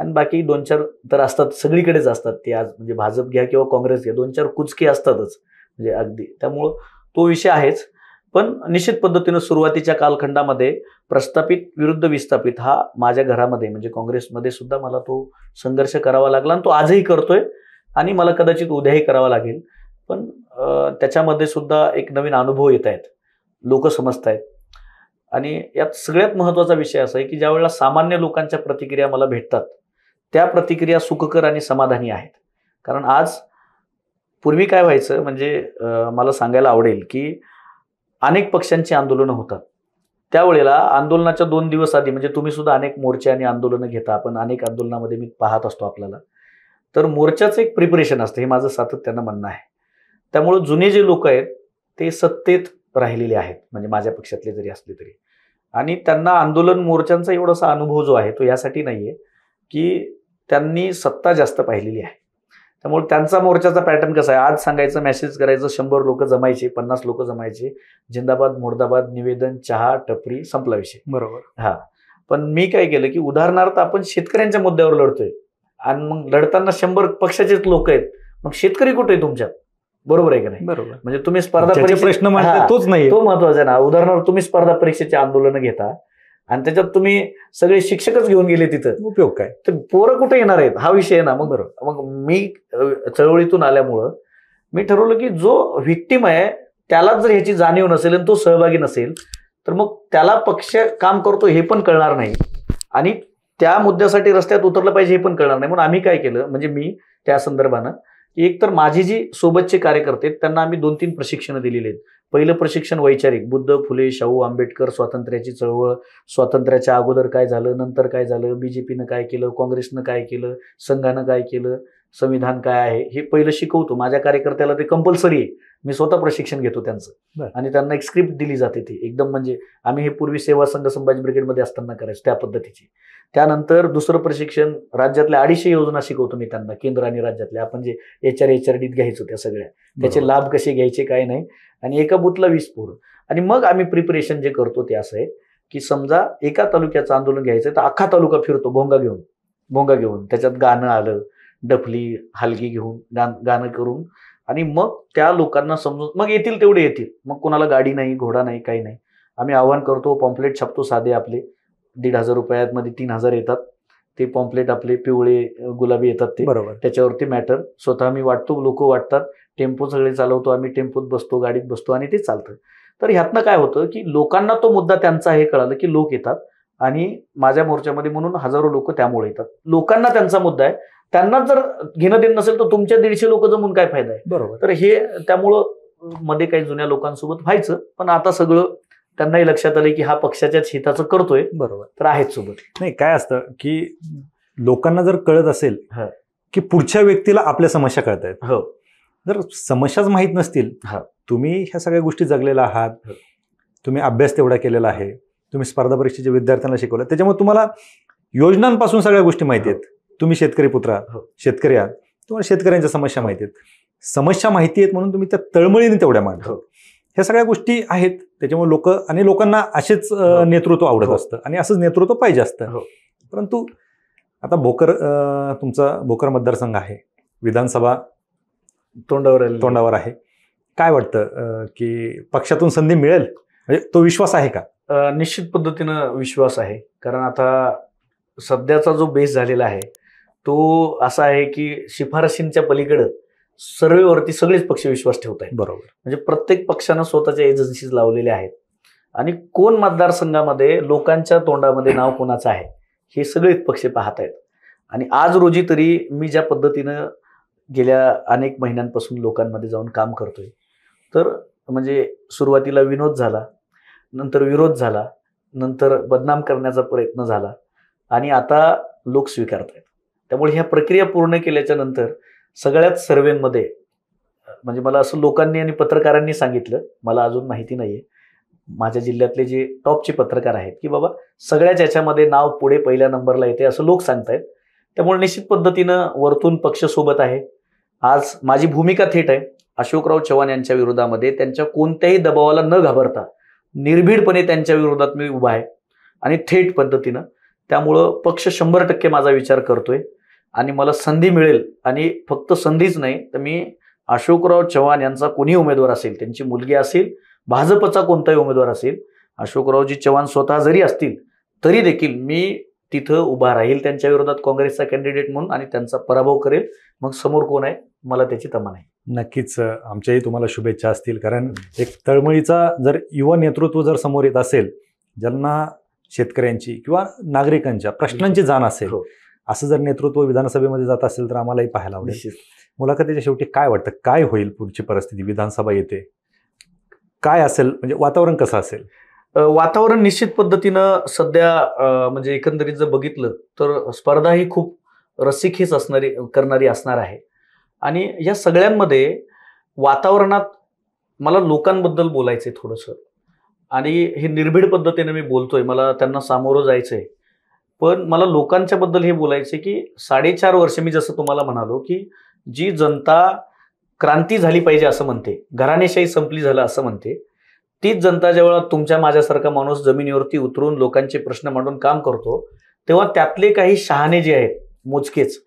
Speaker 1: आणि बाकी दोन चार तर असतात सगळीकडेच असतात ते आज म्हणजे भाजप घ्या किंवा काँग्रेस घ्या दोन चार कुचके असतातच म्हणजे अगदी त्यामुळं तो विषय आहेच पण निश्चित पद्धतीनं सुरुवातीच्या कालखंडामध्ये प्रस्थापित विरुद्ध विस्थापित हा माझ्या घरामध्ये म्हणजे काँग्रेसमध्ये सुद्धा मला तो संघर्ष करावा लागला आणि तो आजही करतोय आणि मला कदाचित उद्याही करावा लागेल पण त्याच्यामध्ये सुद्धा एक नवीन अनुभव येत आहेत लोक समजत आहेत आणि यात सगळ्यात महत्त्वाचा विषय असा आहे की ज्या वेळेला सामान्य लोकांच्या प्रतिक्रिया मला भेटतात त्या प्रतिक्रिया सुखकर आणि समाधानी आहेत कारण आज पूर्वी काय व्हायचं म्हणजे मला सांगायला आवडेल की अनेक पक्षांची आंदोलनं होतात त्यावेळेला आंदोलनाच्या दोन दिवस आधी म्हणजे तुम्ही सुद्धा अनेक मोर्चे आणि आंदोलनं घेता आपण अनेक आंदोलनामध्ये मी पाहत असतो आपल्याला तर मोर्चाचं एक प्रिपरेशन असतं हे माझं सातत्यानं म्हणणं आहे त्यामुळं जुने जे लोक आहेत ते सत्तेत राहिलेले आहेत म्हणजे माझ्या पक्षातले जरी असले तरी आणि त्यांना आंदोलन मोर्चांचा एवढासा अनुभव जो आहे तो यासाठी नाही आहे की त्यांनी सत्ता जास्त पाहिलेली आहे त्यामुळे त्यांचा मोर्चाचा पॅटर्न कसा आहे आज सांगायचं मेसेज करायचं शंभर लोक जमायचे पन्नास लोक जमायचे जिंदाबाद मुर्दाबाद निवेदन चहा टपरी संपला विषय बरोबर हा पण मी काय केलं की उदाहरणार्थ आपण शेतकऱ्यांच्या मुद्द्यावर लढतोय आणि मग लढताना शंभर पक्षाचेच लोक आहेत मग शेतकरी कुठे तुमच्यात बरोबर आहे का नाही बरोबर म्हणजे तुम्ही स्पर्धा परीक्षा प्रश्न तोच नाही तो महत्वाचा ना उदाहरणार्थ तुम्ही स्पर्धा परीक्षेचे आंदोलन घेता आणि त्याच्यात तुम्ही सगळे शिक्षकच घेऊन गेले तिथं उपयोग काय तर पोरं कुठे येणार आहेत हा विषय आहे ना मग बरोबर मग मी चळवळीतून आल्यामुळं मी ठरवलं की जो व्हिक्टिम आहे त्याला जर ह्याची जाणीव नसेल आणि तो सहभागी नसेल तर मग त्याला पक्ष काम करतो हे पण कळणार नाही आणि त्या मुद्द्यासाठी रस्त्यात उतरलं पाहिजे हे पण कळणार नाही म्हणून आम्ही काय केलं म्हणजे मी त्या संदर्भानं एक तर माझी जी सोबतचे कार्यकर्ते त्यांना आम्ही दोन तीन प्रशिक्षणं दिलेली आहेत पहिलं प्रशिक्षण वैचारिक बुद्ध फुले शाहू आंबेडकर स्वातंत्र्याची चळवळ स्वातंत्र्याच्या अगोदर काय झालं नंतर काय झालं बी जे पीनं काय केलं काँग्रेसनं काय केलं संघानं काय केलं संविधान काय आहे हे पहिलं शिकवतो माझ्या कार्यकर्त्याला ते कंपल्सरी आहे मी स्वतः प्रशिक्षण घेतो त्यांचं आणि त्यांना एक स्क्रिप्ट दिली जाते ती एकदम म्हणजे आम्ही हे पूर्वी सेवा संघ संभाजी ब्रिगेडमध्ये असताना करायचं त्या पद्धतीची त्यानंतर दुसरं प्रशिक्षण राज्यातल्या अडीचशे योजना शिकवतो मी त्यांना केंद्र आणि राज्यातल्या आपण जे एच आर एच आर डीत घ्यायचो त्या सगळ्या त्याचे लाभ कसे घ्यायचे काय नाही आणि एका बुथला वीस पोरं आणि मग आम्ही प्रिपरेशन जे करतो ते असं आहे की समजा एका तालुक्याचं आंदोलन घ्यायचं तर अख्खा तालुका फिरतो भोंगा घेऊन भोंगा घेऊन त्याच्यात गाणं आलं डफली हलगी घेऊन गाणं करून आणि मग त्या लोकांना समजून मग येतील तेवढे येतील मग कोणाला गाडी नाही घोडा नाही काही नाही आम्ही आव्हान करतो पॉम्पलेट छापतो साधे आपले दीड हजार रुपयात मध्ये तीन हजार येतात ते पॉम्पलेट आपले पिवळे गुलाबी येतात ते बरोबर त्याच्यावरती मॅटर स्वतः मी वाटतो लोक वाटतात टेम्पो सगळे चालवतो आम्ही टेम्पोत बसतो गाडीत बसतो आणि ते चालतं तर ह्यातनं काय होतं की लोकांना तो मुद्दा त्यांचा हे कळालं की लोक येतात आणि माझ्या मोर्चामध्ये म्हणून हजारो लोक त्यामुळे येतात लोकांना त्यांचा मुद्दा आहे त्यांना जर घेणं देणं नसेल तर तुमच्या दीडशे लोक जमून काय फायदा आहे बरोबर तर हे त्यामुळं मध्ये काही जुन्या लोकांसोबत व्हायचं पण आता सगळं त्यांनाही लक्षात आलं की हा पक्षाच्याच हिताचं करतोय बरोबर तर आहेच सोबत नाही काय असतं की
Speaker 2: लोकांना जर कळत असेल की पुढच्या व्यक्तीला आपल्या समस्या कळतायत हो जर समस्याच माहीत नसतील तुम्ही ह्या सगळ्या गोष्टी जगलेल्या आहात हो. तुम्ही अभ्यास तेवढा केलेला आहे तुम्ही स्पर्धा परीक्षेचे विद्यार्थ्यांना शिकवलं त्याच्यामुळे तुम्हाला योजनांपासून सगळ्या गोष्टी माहिती आहेत तुम्ही शेतकरी पुत्रा हो. शेतकरी आहात तुम्हाला शेतकऱ्यांच्या समस्या माहिती आहेत समस्या माहिती आहेत म्हणून तुम्ही त्या तळमळीने तेवढ्या मांडतो हो. ह्या सगळ्या गोष्टी आहेत त्याच्यामुळे लोक आणि लोकांना असेच हो. नेतृत्व आवडत हो. असतं आणि असंच नेतृत्व पाहिजे असतं हो. परंतु आता भोकर तुमचा भोकर मतदारसंघ आहे विधानसभा तोंडावर तोंडावर आहे काय वाटतं की पक्षातून संधी मिळेल म्हणजे तो विश्वास आहे का
Speaker 1: निश्चित पद्धतीनं विश्वास आहे कारण आता सध्याचा जो बेस झालेला आहे तो असा आहे की शिफारशींच्या पलीकडं सर्वेवरती सगळेच पक्ष विश्वास ठेवत आहेत बरोबर म्हणजे प्रत्येक पक्षानं स्वतःच्या एजन्सीज लावलेल्या आहेत आणि कोण मतदारसंघामध्ये लोकांच्या तोंडामध्ये नाव कोणाचं आहे हे सगळेच पक्ष पाहत आहेत आणि आज रोजी तरी मी ज्या पद्धतीनं गेल्या अनेक महिन्यांपासून लोकांमध्ये जाऊन काम करतोय तर म्हणजे सुरुवातीला विनोद झाला नंतर विरोध झाला नंतर बदनाम करण्याचा प्रयत्न झाला आणि आता लोक स्वीकारत आहेत त्यामुळे ह्या प्रक्रिया पूर्ण केल्याच्या नंतर सगळ्याच सर्वेमध्ये म्हणजे मला असं लोकांनी आणि पत्रकारांनी सांगितलं मला अजून माहिती नाहीये माझ्या जिल्ह्यातले जे टॉपचे पत्रकार आहेत की बाबा सगळ्याच याच्यामध्ये नाव पुढे पहिल्या नंबरला येते असं लोक सांगतायत त्यामुळे निश्चित पद्धतीनं वरतून पक्ष सोबत आहे आज माझी भूमिका थेट आहे अशोकराव चव्हाण यांच्या विरोधामध्ये त्यांच्या कोणत्याही दबावाला न घाबरता निर्भीडपणे त्यांच्या विरोधात मी उभा आहे आणि थेट पद्धतीनं त्यामुळं पक्ष शंभर टक्के माझा विचार करतोय आणि मला संधी मिळेल आणि फक्त संधीच नाही तर मी अशोकराव चव्हाण यांचा कोणी उमेदवार असेल त्यांची मुलगी असेल भाजपचा कोणताही उमेदवार असेल अशोकरावजी चव्हाण स्वतः जरी असतील तरी देखील मी तिथं उभा राहील त्यांच्या विरोधात काँग्रेसचा कॅन्डिडेट म्हणून आणि त्यांचा पराभव करेल मग समोर कोण आहे मला त्याची तमा नाही
Speaker 2: नक्कीच आमच्याही तुम्हाला शुभेच्छा असतील कारण एक तळमळीचा जर युवा नेतृत्व जर समोर येत असेल ज्यांना शेतकऱ्यांची किंवा नागरिकांच्या प्रश्नांची जाण असेल हो. असं जर नेतृत्व विधानसभेमध्ये जात असेल तर आम्हालाही पाहायला आवडेल मुलाखतीच्या शेवटी काय वाटतं काय होईल पुढची परिस्थिती विधानसभा येते काय असेल म्हणजे वातावरण कसं असेल
Speaker 1: वातावरण निश्चित पद्धतीनं सध्या म्हणजे एकंदरीत जर बघितलं तर स्पर्धा ही खूप रसिक असणारी करणारी असणार आहे आणि या सगळ्यांमध्ये वातावरणात मला लोकांबद्दल बोलायचं आहे थोडंसं आणि हे निर्भीड पद्धतीने मी बोलतोय मला त्यांना सामोरं जायचं आहे पण मला लोकांच्या बद्दल हे बोलायचे की साडेचार वर्ष मी जसं तुम्हाला म्हणालो की जी जनता क्रांती झाली पाहिजे असं म्हणते घराणेशाही संपली झालं असं म्हणते तीच जनता जेव्हा तुमच्या माझ्यासारखा माणूस जमिनीवरती उतरून लोकांचे प्रश्न मांडून काम करतो तेव्हा त्यातले काही शहाणे जे आहेत मोजकेच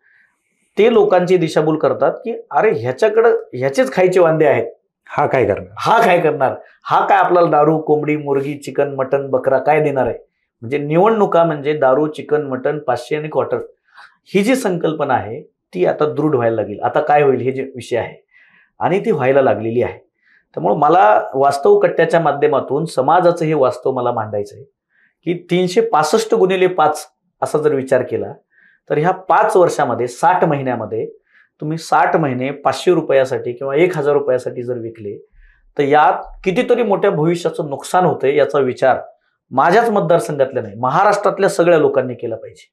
Speaker 1: ते लोकांची दिशाभूल करतात की अरे ह्याच्याकडं ह्याचेच खायचे वांदे आहेत हा काय करणार हा काय करणार हा काय आपल्याला दारू कोंबडी मुर्गी चिकन मटन बकरा काय देणार आहे म्हणजे निवडणुका म्हणजे दारू चिकन मटन पाचशे आणि क्वार्टर ही जी संकल्पना आहे ती आता दृढ व्हायला लागेल आता काय होईल हे जे विषय आहे आणि ती व्हायला लागलेली आहे त्यामुळं मला वास्तव कट्ट्याच्या माध्यमातून समाजाचं हे वास्तव मला मांडायचं आहे की तीनशे पासष्ट गुणिले पाच असा जर विचार केला तर ह्या पाच वर्षामध्ये साठ महिन्यामध्ये तुम्ही साठ महिने पाचशे रुपयासाठी किंवा एक हजार रुपयासाठी जर विकले तर यात कितीतरी मोठ्या भविष्याचं नुकसान होतंय याचा विचार माझ्याच मतदारसंघातल्या नाही महाराष्ट्रातल्या सगळ्या लोकांनी केलं पाहिजे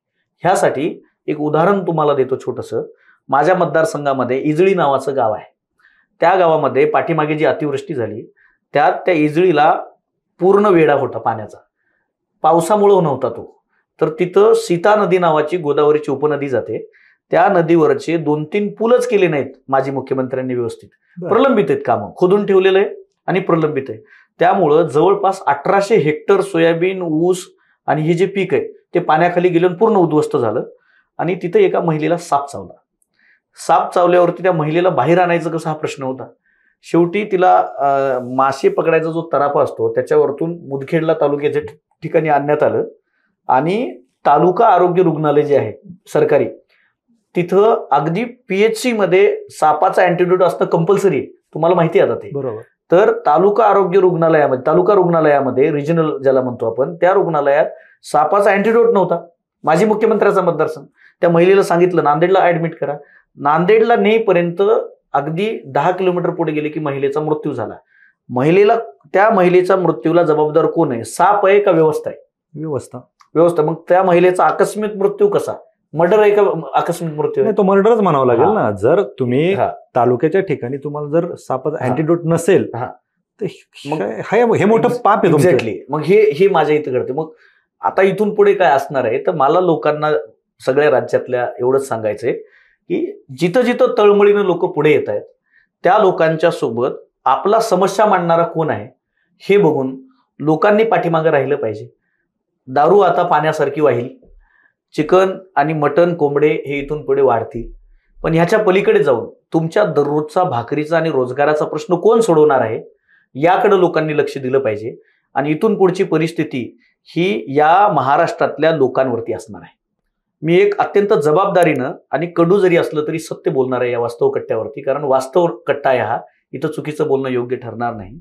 Speaker 1: ह्यासाठी एक उदाहरण तुम्हाला देतो छोटंसं माझ्या मतदारसंघामध्ये इजळी नावाचं गाव आहे त्या गावामध्ये पाठीमागे जी अतिवृष्टी झाली त्यात त्या इजळीला पूर्ण वेढा होता पाण्याचा पावसामुळं नव्हता तो तर तिथं सीता नदी नावाची गोदावरीची उपनदी जाते त्या नदीवरचे दोन तीन पूलच केले नाहीत माजी मुख्यमंत्र्यांनी व्यवस्थित प्रलंबित आहेत कामं खोदून ठेवलेलं आहे आणि प्रलंबित आहे त्यामुळं जवळपास अठराशे हेक्टर सोयाबीन ऊस आणि हे जे पीक आहे ते पाण्याखाली गेलं पूर्ण उद्ध्वस्त झालं आणि तिथं एका महिलेला साप चावला साप चावल्यावरती त्या महिलेला बाहेर आणायचं कसा हा प्रश्न होता शेवटी तिला मासे पकडायचा जो तरापा असतो त्याच्यावरतून मुदखेडला तालुक्याच्या ठिकाणी आणण्यात आलं आणि तालुका आरोग्य रुग्णालय जे आहे सरकारी तिथं अगदी पीएचसी मध्ये सापाचा अँटीट्यूट असणं कंपल्सरी तुम्हाला माहिती आता ते बरोबर तर तालुका आरोग्य रुग्णालयामध्ये तालुका रुग्णालयामध्ये रिजनल ज्याला म्हणतो आपण त्या रुग्णालयात सापाचा अँटीडोट नव्हता माजी मुख्यमंत्र्याचा मतदारसंघ त्या महिलेला सांगितलं नांदेडला ऍडमिट करा नांदेडला नेईपर्यंत अगदी दहा किलोमीटर पुढे गेले की महिलेचा मृत्यू झाला महिलेला त्या महिलेचा मृत्यूला जबाबदार कोण आहे साप आहे का व्यवस्था आहे व्यवस्था व्यवस्था मग त्या महिलेचा आकस्मिक मृत्यू कसा मर्डर आहे का आकस्मिक मृत्यू तो मर्डरच म्हणावा
Speaker 2: लागेल ना जर तुम्ही तालुक्याच्या ठिकाणी तुम्हाला जर सापाचा अँटीडोट नसेल तर
Speaker 1: हे मोठं पाप आहे एक्झॅक्टली मग हे हे माझ्या इथं घडते मग आता इथून पुढे काय असणार आहे तर मला लोकांना सगळ्या राज्यातल्या एवढंच सांगायचंय की जिथं जिथं तळमळीनं लोक पुढे येत आहेत त्या लोकांच्या सोबत आपला समस्या मांडणारा कोण आहे हे बघून लोकांनी पाठीमागं राहिलं पाहिजे दारू आता पाण्यासारखी वाहील चिकन आणि मटन कोंबडे हे इथून पुढे वाढतील पण ह्याच्या पलीकडे जाऊन तुमच्या दररोजचा भाकरीचा आणि रोजगाराचा प्रश्न कोण सोडवणार आहे याकडे लोकांनी लक्ष दिलं पाहिजे आणि इथून पुढची परिस्थिती ही या महाराष्ट्रातल्या लोकांवरती असणार आहे मी एक अत्यंत जबाबदारीनं आणि कडू जरी असलं तरी सत्य बोलणार आहे या वास्तव कट्ट्यावरती कारण वास्तव कट्टा आहे हा इथं चुकीचं बोलणं योग्य ठरणार नाही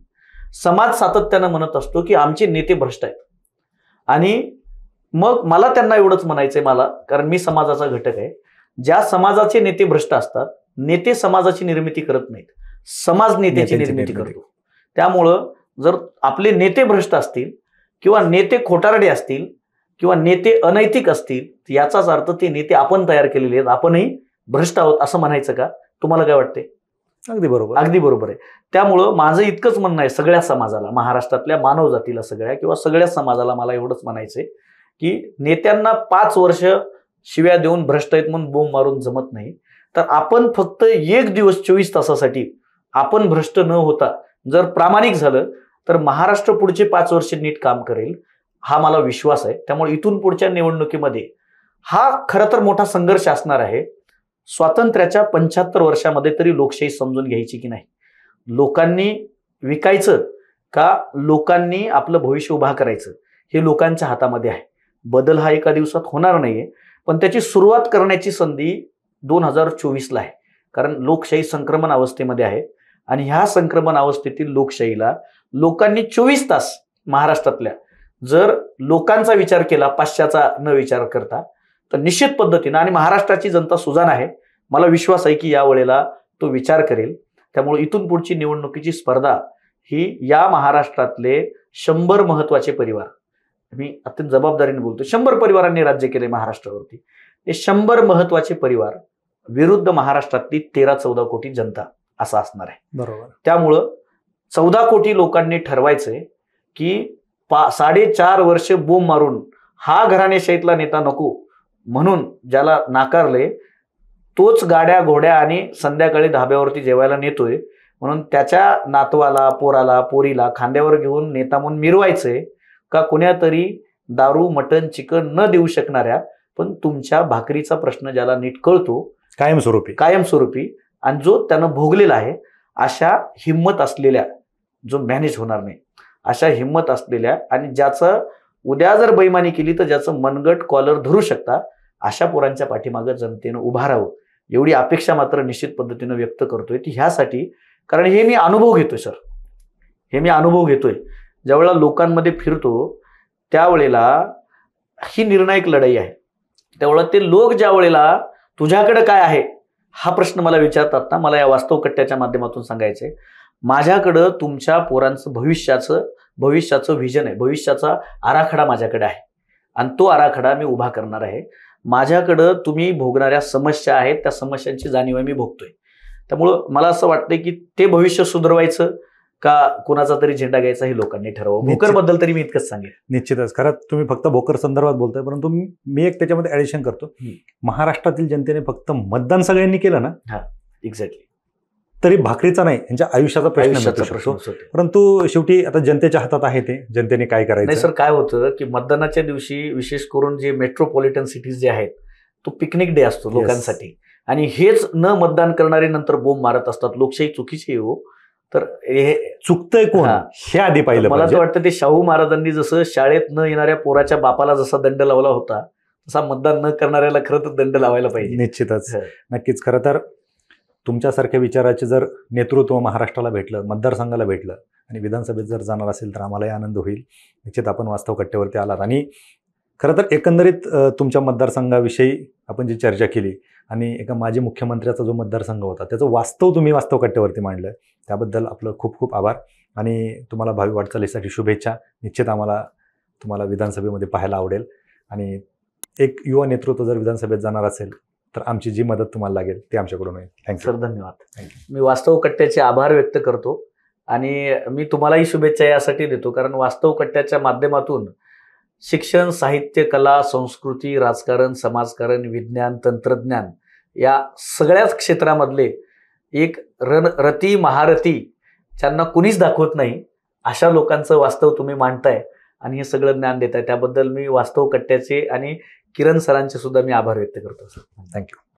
Speaker 1: समाज सातत्यानं म्हणत असतो की आमचे नेते भ्रष्ट आहेत आणि मग मला त्यांना एवढंच म्हणायचंय मला कारण मी समाजाचा घटक आहे ज्या समाजाचे नेते भ्रष्ट असतात नेते समाजाची निर्मिती करत नाहीत समाज नेत्याची निर्मिती करतो त्यामुळं जर आपले नेते भ्रष्ट असतील किंवा नेते खोटारडे असतील किंवा नेते अनैतिक असतील याचाच अर्थ ते नेते आपण तयार केलेले आहेत आपणही भ्रष्ट आहोत असं म्हणायचं का तुम्हाला काय वाटते अगदी बरोबर अगदी बरोबर आहे त्यामुळं माझं इतकंच म्हणणं आहे सगळ्या समाजाला महाराष्ट्रातल्या मानवजातीला सगळ्या किंवा सगळ्या समाजाला मला एवढंच म्हणायचंय की नेत्यांना पाच वर्ष शिव्या देऊन भ्रष्ट आहेत म्हणून बोंब मारून जमत नाही तर आपण फक्त एक दिवस चोवीस तासासाठी आपण भ्रष्ट न होता जर प्रामाणिक झालं तर महाराष्ट्र पुढचे पाच वर्ष नीट काम करेल हा मला विश्वास आहे त्यामुळे इथून पुढच्या निवडणुकीमध्ये हा खर तर मोठा संघर्ष असणार आहे स्वातंत्र्याच्या पंच्याहत्तर वर्षामध्ये तरी लोकशाही समजून घ्यायची की नाही लोकांनी विकायचं का लोकांनी आपलं भविष्य उभा करायचं हे लोकांच्या हातामध्ये आहे बदल हा एका दिवसात होणार नाहीये पण त्याची सुरुवात करण्याची संधी दोन हजार चोवीसला आहे कारण लोकशाही संक्रमण अवस्थेमध्ये आहे आणि ह्या संक्रमण अवस्थेतील लोकशाहीला लोकांनी चोवीस तास महाराष्ट्रातल्या जर लोकांचा विचार केला पाश्च्याचा न विचार करता तर निश्चित पद्धतीनं आणि महाराष्ट्राची जनता सुजान आहे मला विश्वास आहे की या वेळेला तो विचार करेल त्यामुळे इथून पुढची निवडणुकीची स्पर्धा ही या महाराष्ट्रातले शंभर महत्वाचे परिवार मी अत्यंत जबाबदारीने बोलतो शंभर परिवारांनी राज्य केले महाराष्ट्रावरती हे शंभर महत्वाचे परिवार विरुद्ध महाराष्ट्रातली तेरा चौदा कोटी जनता असा असणार आहे बरोबर त्यामुळं चौदा कोटी लोकांनी ठरवायचंय की पा साडेचार वर्ष बोम मारून हा घराणेशाहीतला नेता नको म्हणून ज्याला नाकारले तोच गाड्या घोड्या आणि संध्याकाळी धाब्यावरती जेवायला नेतोय म्हणून त्याच्या नातवाला पोराला पोरीला खांद्यावर घेऊन नेता म्हणून मिरवायचंय का कुण्यातरी दारू मटन चिकन न देऊ शकणाऱ्या पण तुमच्या भाकरीचा प्रश्न ज्याला नीट कळतो कायमस्वरूपी कायमस्वरूपी आणि जो त्यानं भोगलेला आहे अशा हिंमत असलेल्या जो मॅनेज होणार नाही अशा हिंमत असलेल्या आणि ज्याचं उद्या जर बैमानी केली तर ज्याचं मनगट कॉलर धरू शकता अशा पोरांच्या पाठीमागं जनतेनं उभा राहावं एवढी अपेक्षा मात्र निश्चित पद्धतीनं व्यक्त करतोय ती ह्यासाठी कारण हे मी अनुभव घेतोय सर हे मी अनुभव घेतोय ज्यावेळेला लोकांमध्ये फिरतो त्यावेळेला ही निर्णायक लढाई आहे त्यावेळेला ते लोक ज्या वेळेला तुझ्याकडे काय आहे हा प्रश्न मला विचारतात ना मला या वास्तव कट्ट्याच्या माध्यमातून सांगायचंय माझ्याकडं तुमच्या पोरांचं भविष्याचं भविष्याचं व्हिजन आहे भविष्याचा आराखडा माझ्याकडे आहे आणि तो आराखडा मी उभा करणार आहे माझ्याकडं तुम्ही भोगणाऱ्या समस्या आहेत त्या समस्यांची जाणीव मी भोगतोय त्यामुळं मला असं वाटतंय की ते भविष्य सुधरवायचं का कोणाचा तरी झेंडा घ्यायचा हे लोकांनी ठरवा भोकर
Speaker 2: बद्दल तरी मी इतकंच सांगेन निश्चितच खरं तुम्ही फक्त भोकर संदर्भात बोलताय परंतु मी एक त्याच्यामध्ये ऍडिशन करतो महाराष्ट्रातील जनतेने फक्त मतदान सगळ्यांनी केलं ना हा एक्झॅक्टली तरी भाकरीचा नाही यांच्या आयुष्याचा प्रश्न परंतु शेवटी आता जनतेच्या हातात आहे ते जनतेने काय करायचं नाही सर
Speaker 1: काय होतं की मतदानाच्या दिवशी विशेष करून जे मेट्रोपॉलिटन सिटीज जे आहेत तो पिकनिक डे असतो लोकांसाठी आणि हेच न मतदान करणारे नंतर बोंब मारत असतात लोकशाही चुकीची हो तर हे चुकतंय कोण हे आधी पाहिलं मला असं वाटतं ते शाहू महाराजांनी जसं शाळेत न येणाऱ्या पोराच्या बापाला जसा दंड लावला होता तसा मतदान न करणाऱ्याला खरं तर दंड लावायला पाहिजे
Speaker 2: निश्चितच नक्कीच खरं तर तुमच्यासारख्या विचाराचे जर नेतृत्व महाराष्ट्राला भेटलं मतदारसंघाला भेटलं आणि विधानसभेत जर जाणार असेल तर आम्हालाही आनंद होईल निश्चित आपण वास्तव कट्ट्यावरती आलात आणि खरं तर एकंदरीत तुमच्या मतदारसंघाविषयी आपण जी चर्चा केली आणि एका माजी मुख्यमंत्र्याचा जो मतदारसंघ होता त्याचं वास्तव तुम्ही वास्तव कट्ट्यावरती मांडलं त्याबद्दल आपलं खूप खूप आभार आणि तुम्हाला भावी वाटचालीसाठी शुभेच्छा निश्चित आम्हाला तुम्हाला विधानसभेमध्ये पाहायला आवडेल आणि एक युवा नेतृत्व जर विधानसभेत जाणार असेल तर आमची जी मदत तुम्हाला लागेल ती आमच्याकडून होईल थँक्यू सर धन्यवाद
Speaker 1: थँक्यू मी वास्तव कट्ट्याचे आभार व्यक्त करतो आणि मी तुम्हालाही शुभेच्छा यासाठी देतो कारण वास्तव कट्ट्याच्या माध्यमातून शिक्षण साहित्य कला संस्कृती राजकारण समाजकारण विज्ञान तंत्रज्ञान या सगळ्याच क्षेत्रामधले एक रन रती महारथी ज्यांना कुणीच दाखवत नाही अशा लोकांचं वास्तव तुम्ही मांडताय आणि हे सगळं ज्ञान देत आहे त्याबद्दल मी वास्तव कट्ट्याचे आणि किरण सरांचे सुद्धा मी आभार व्यक्त करतो
Speaker 2: थँक्यू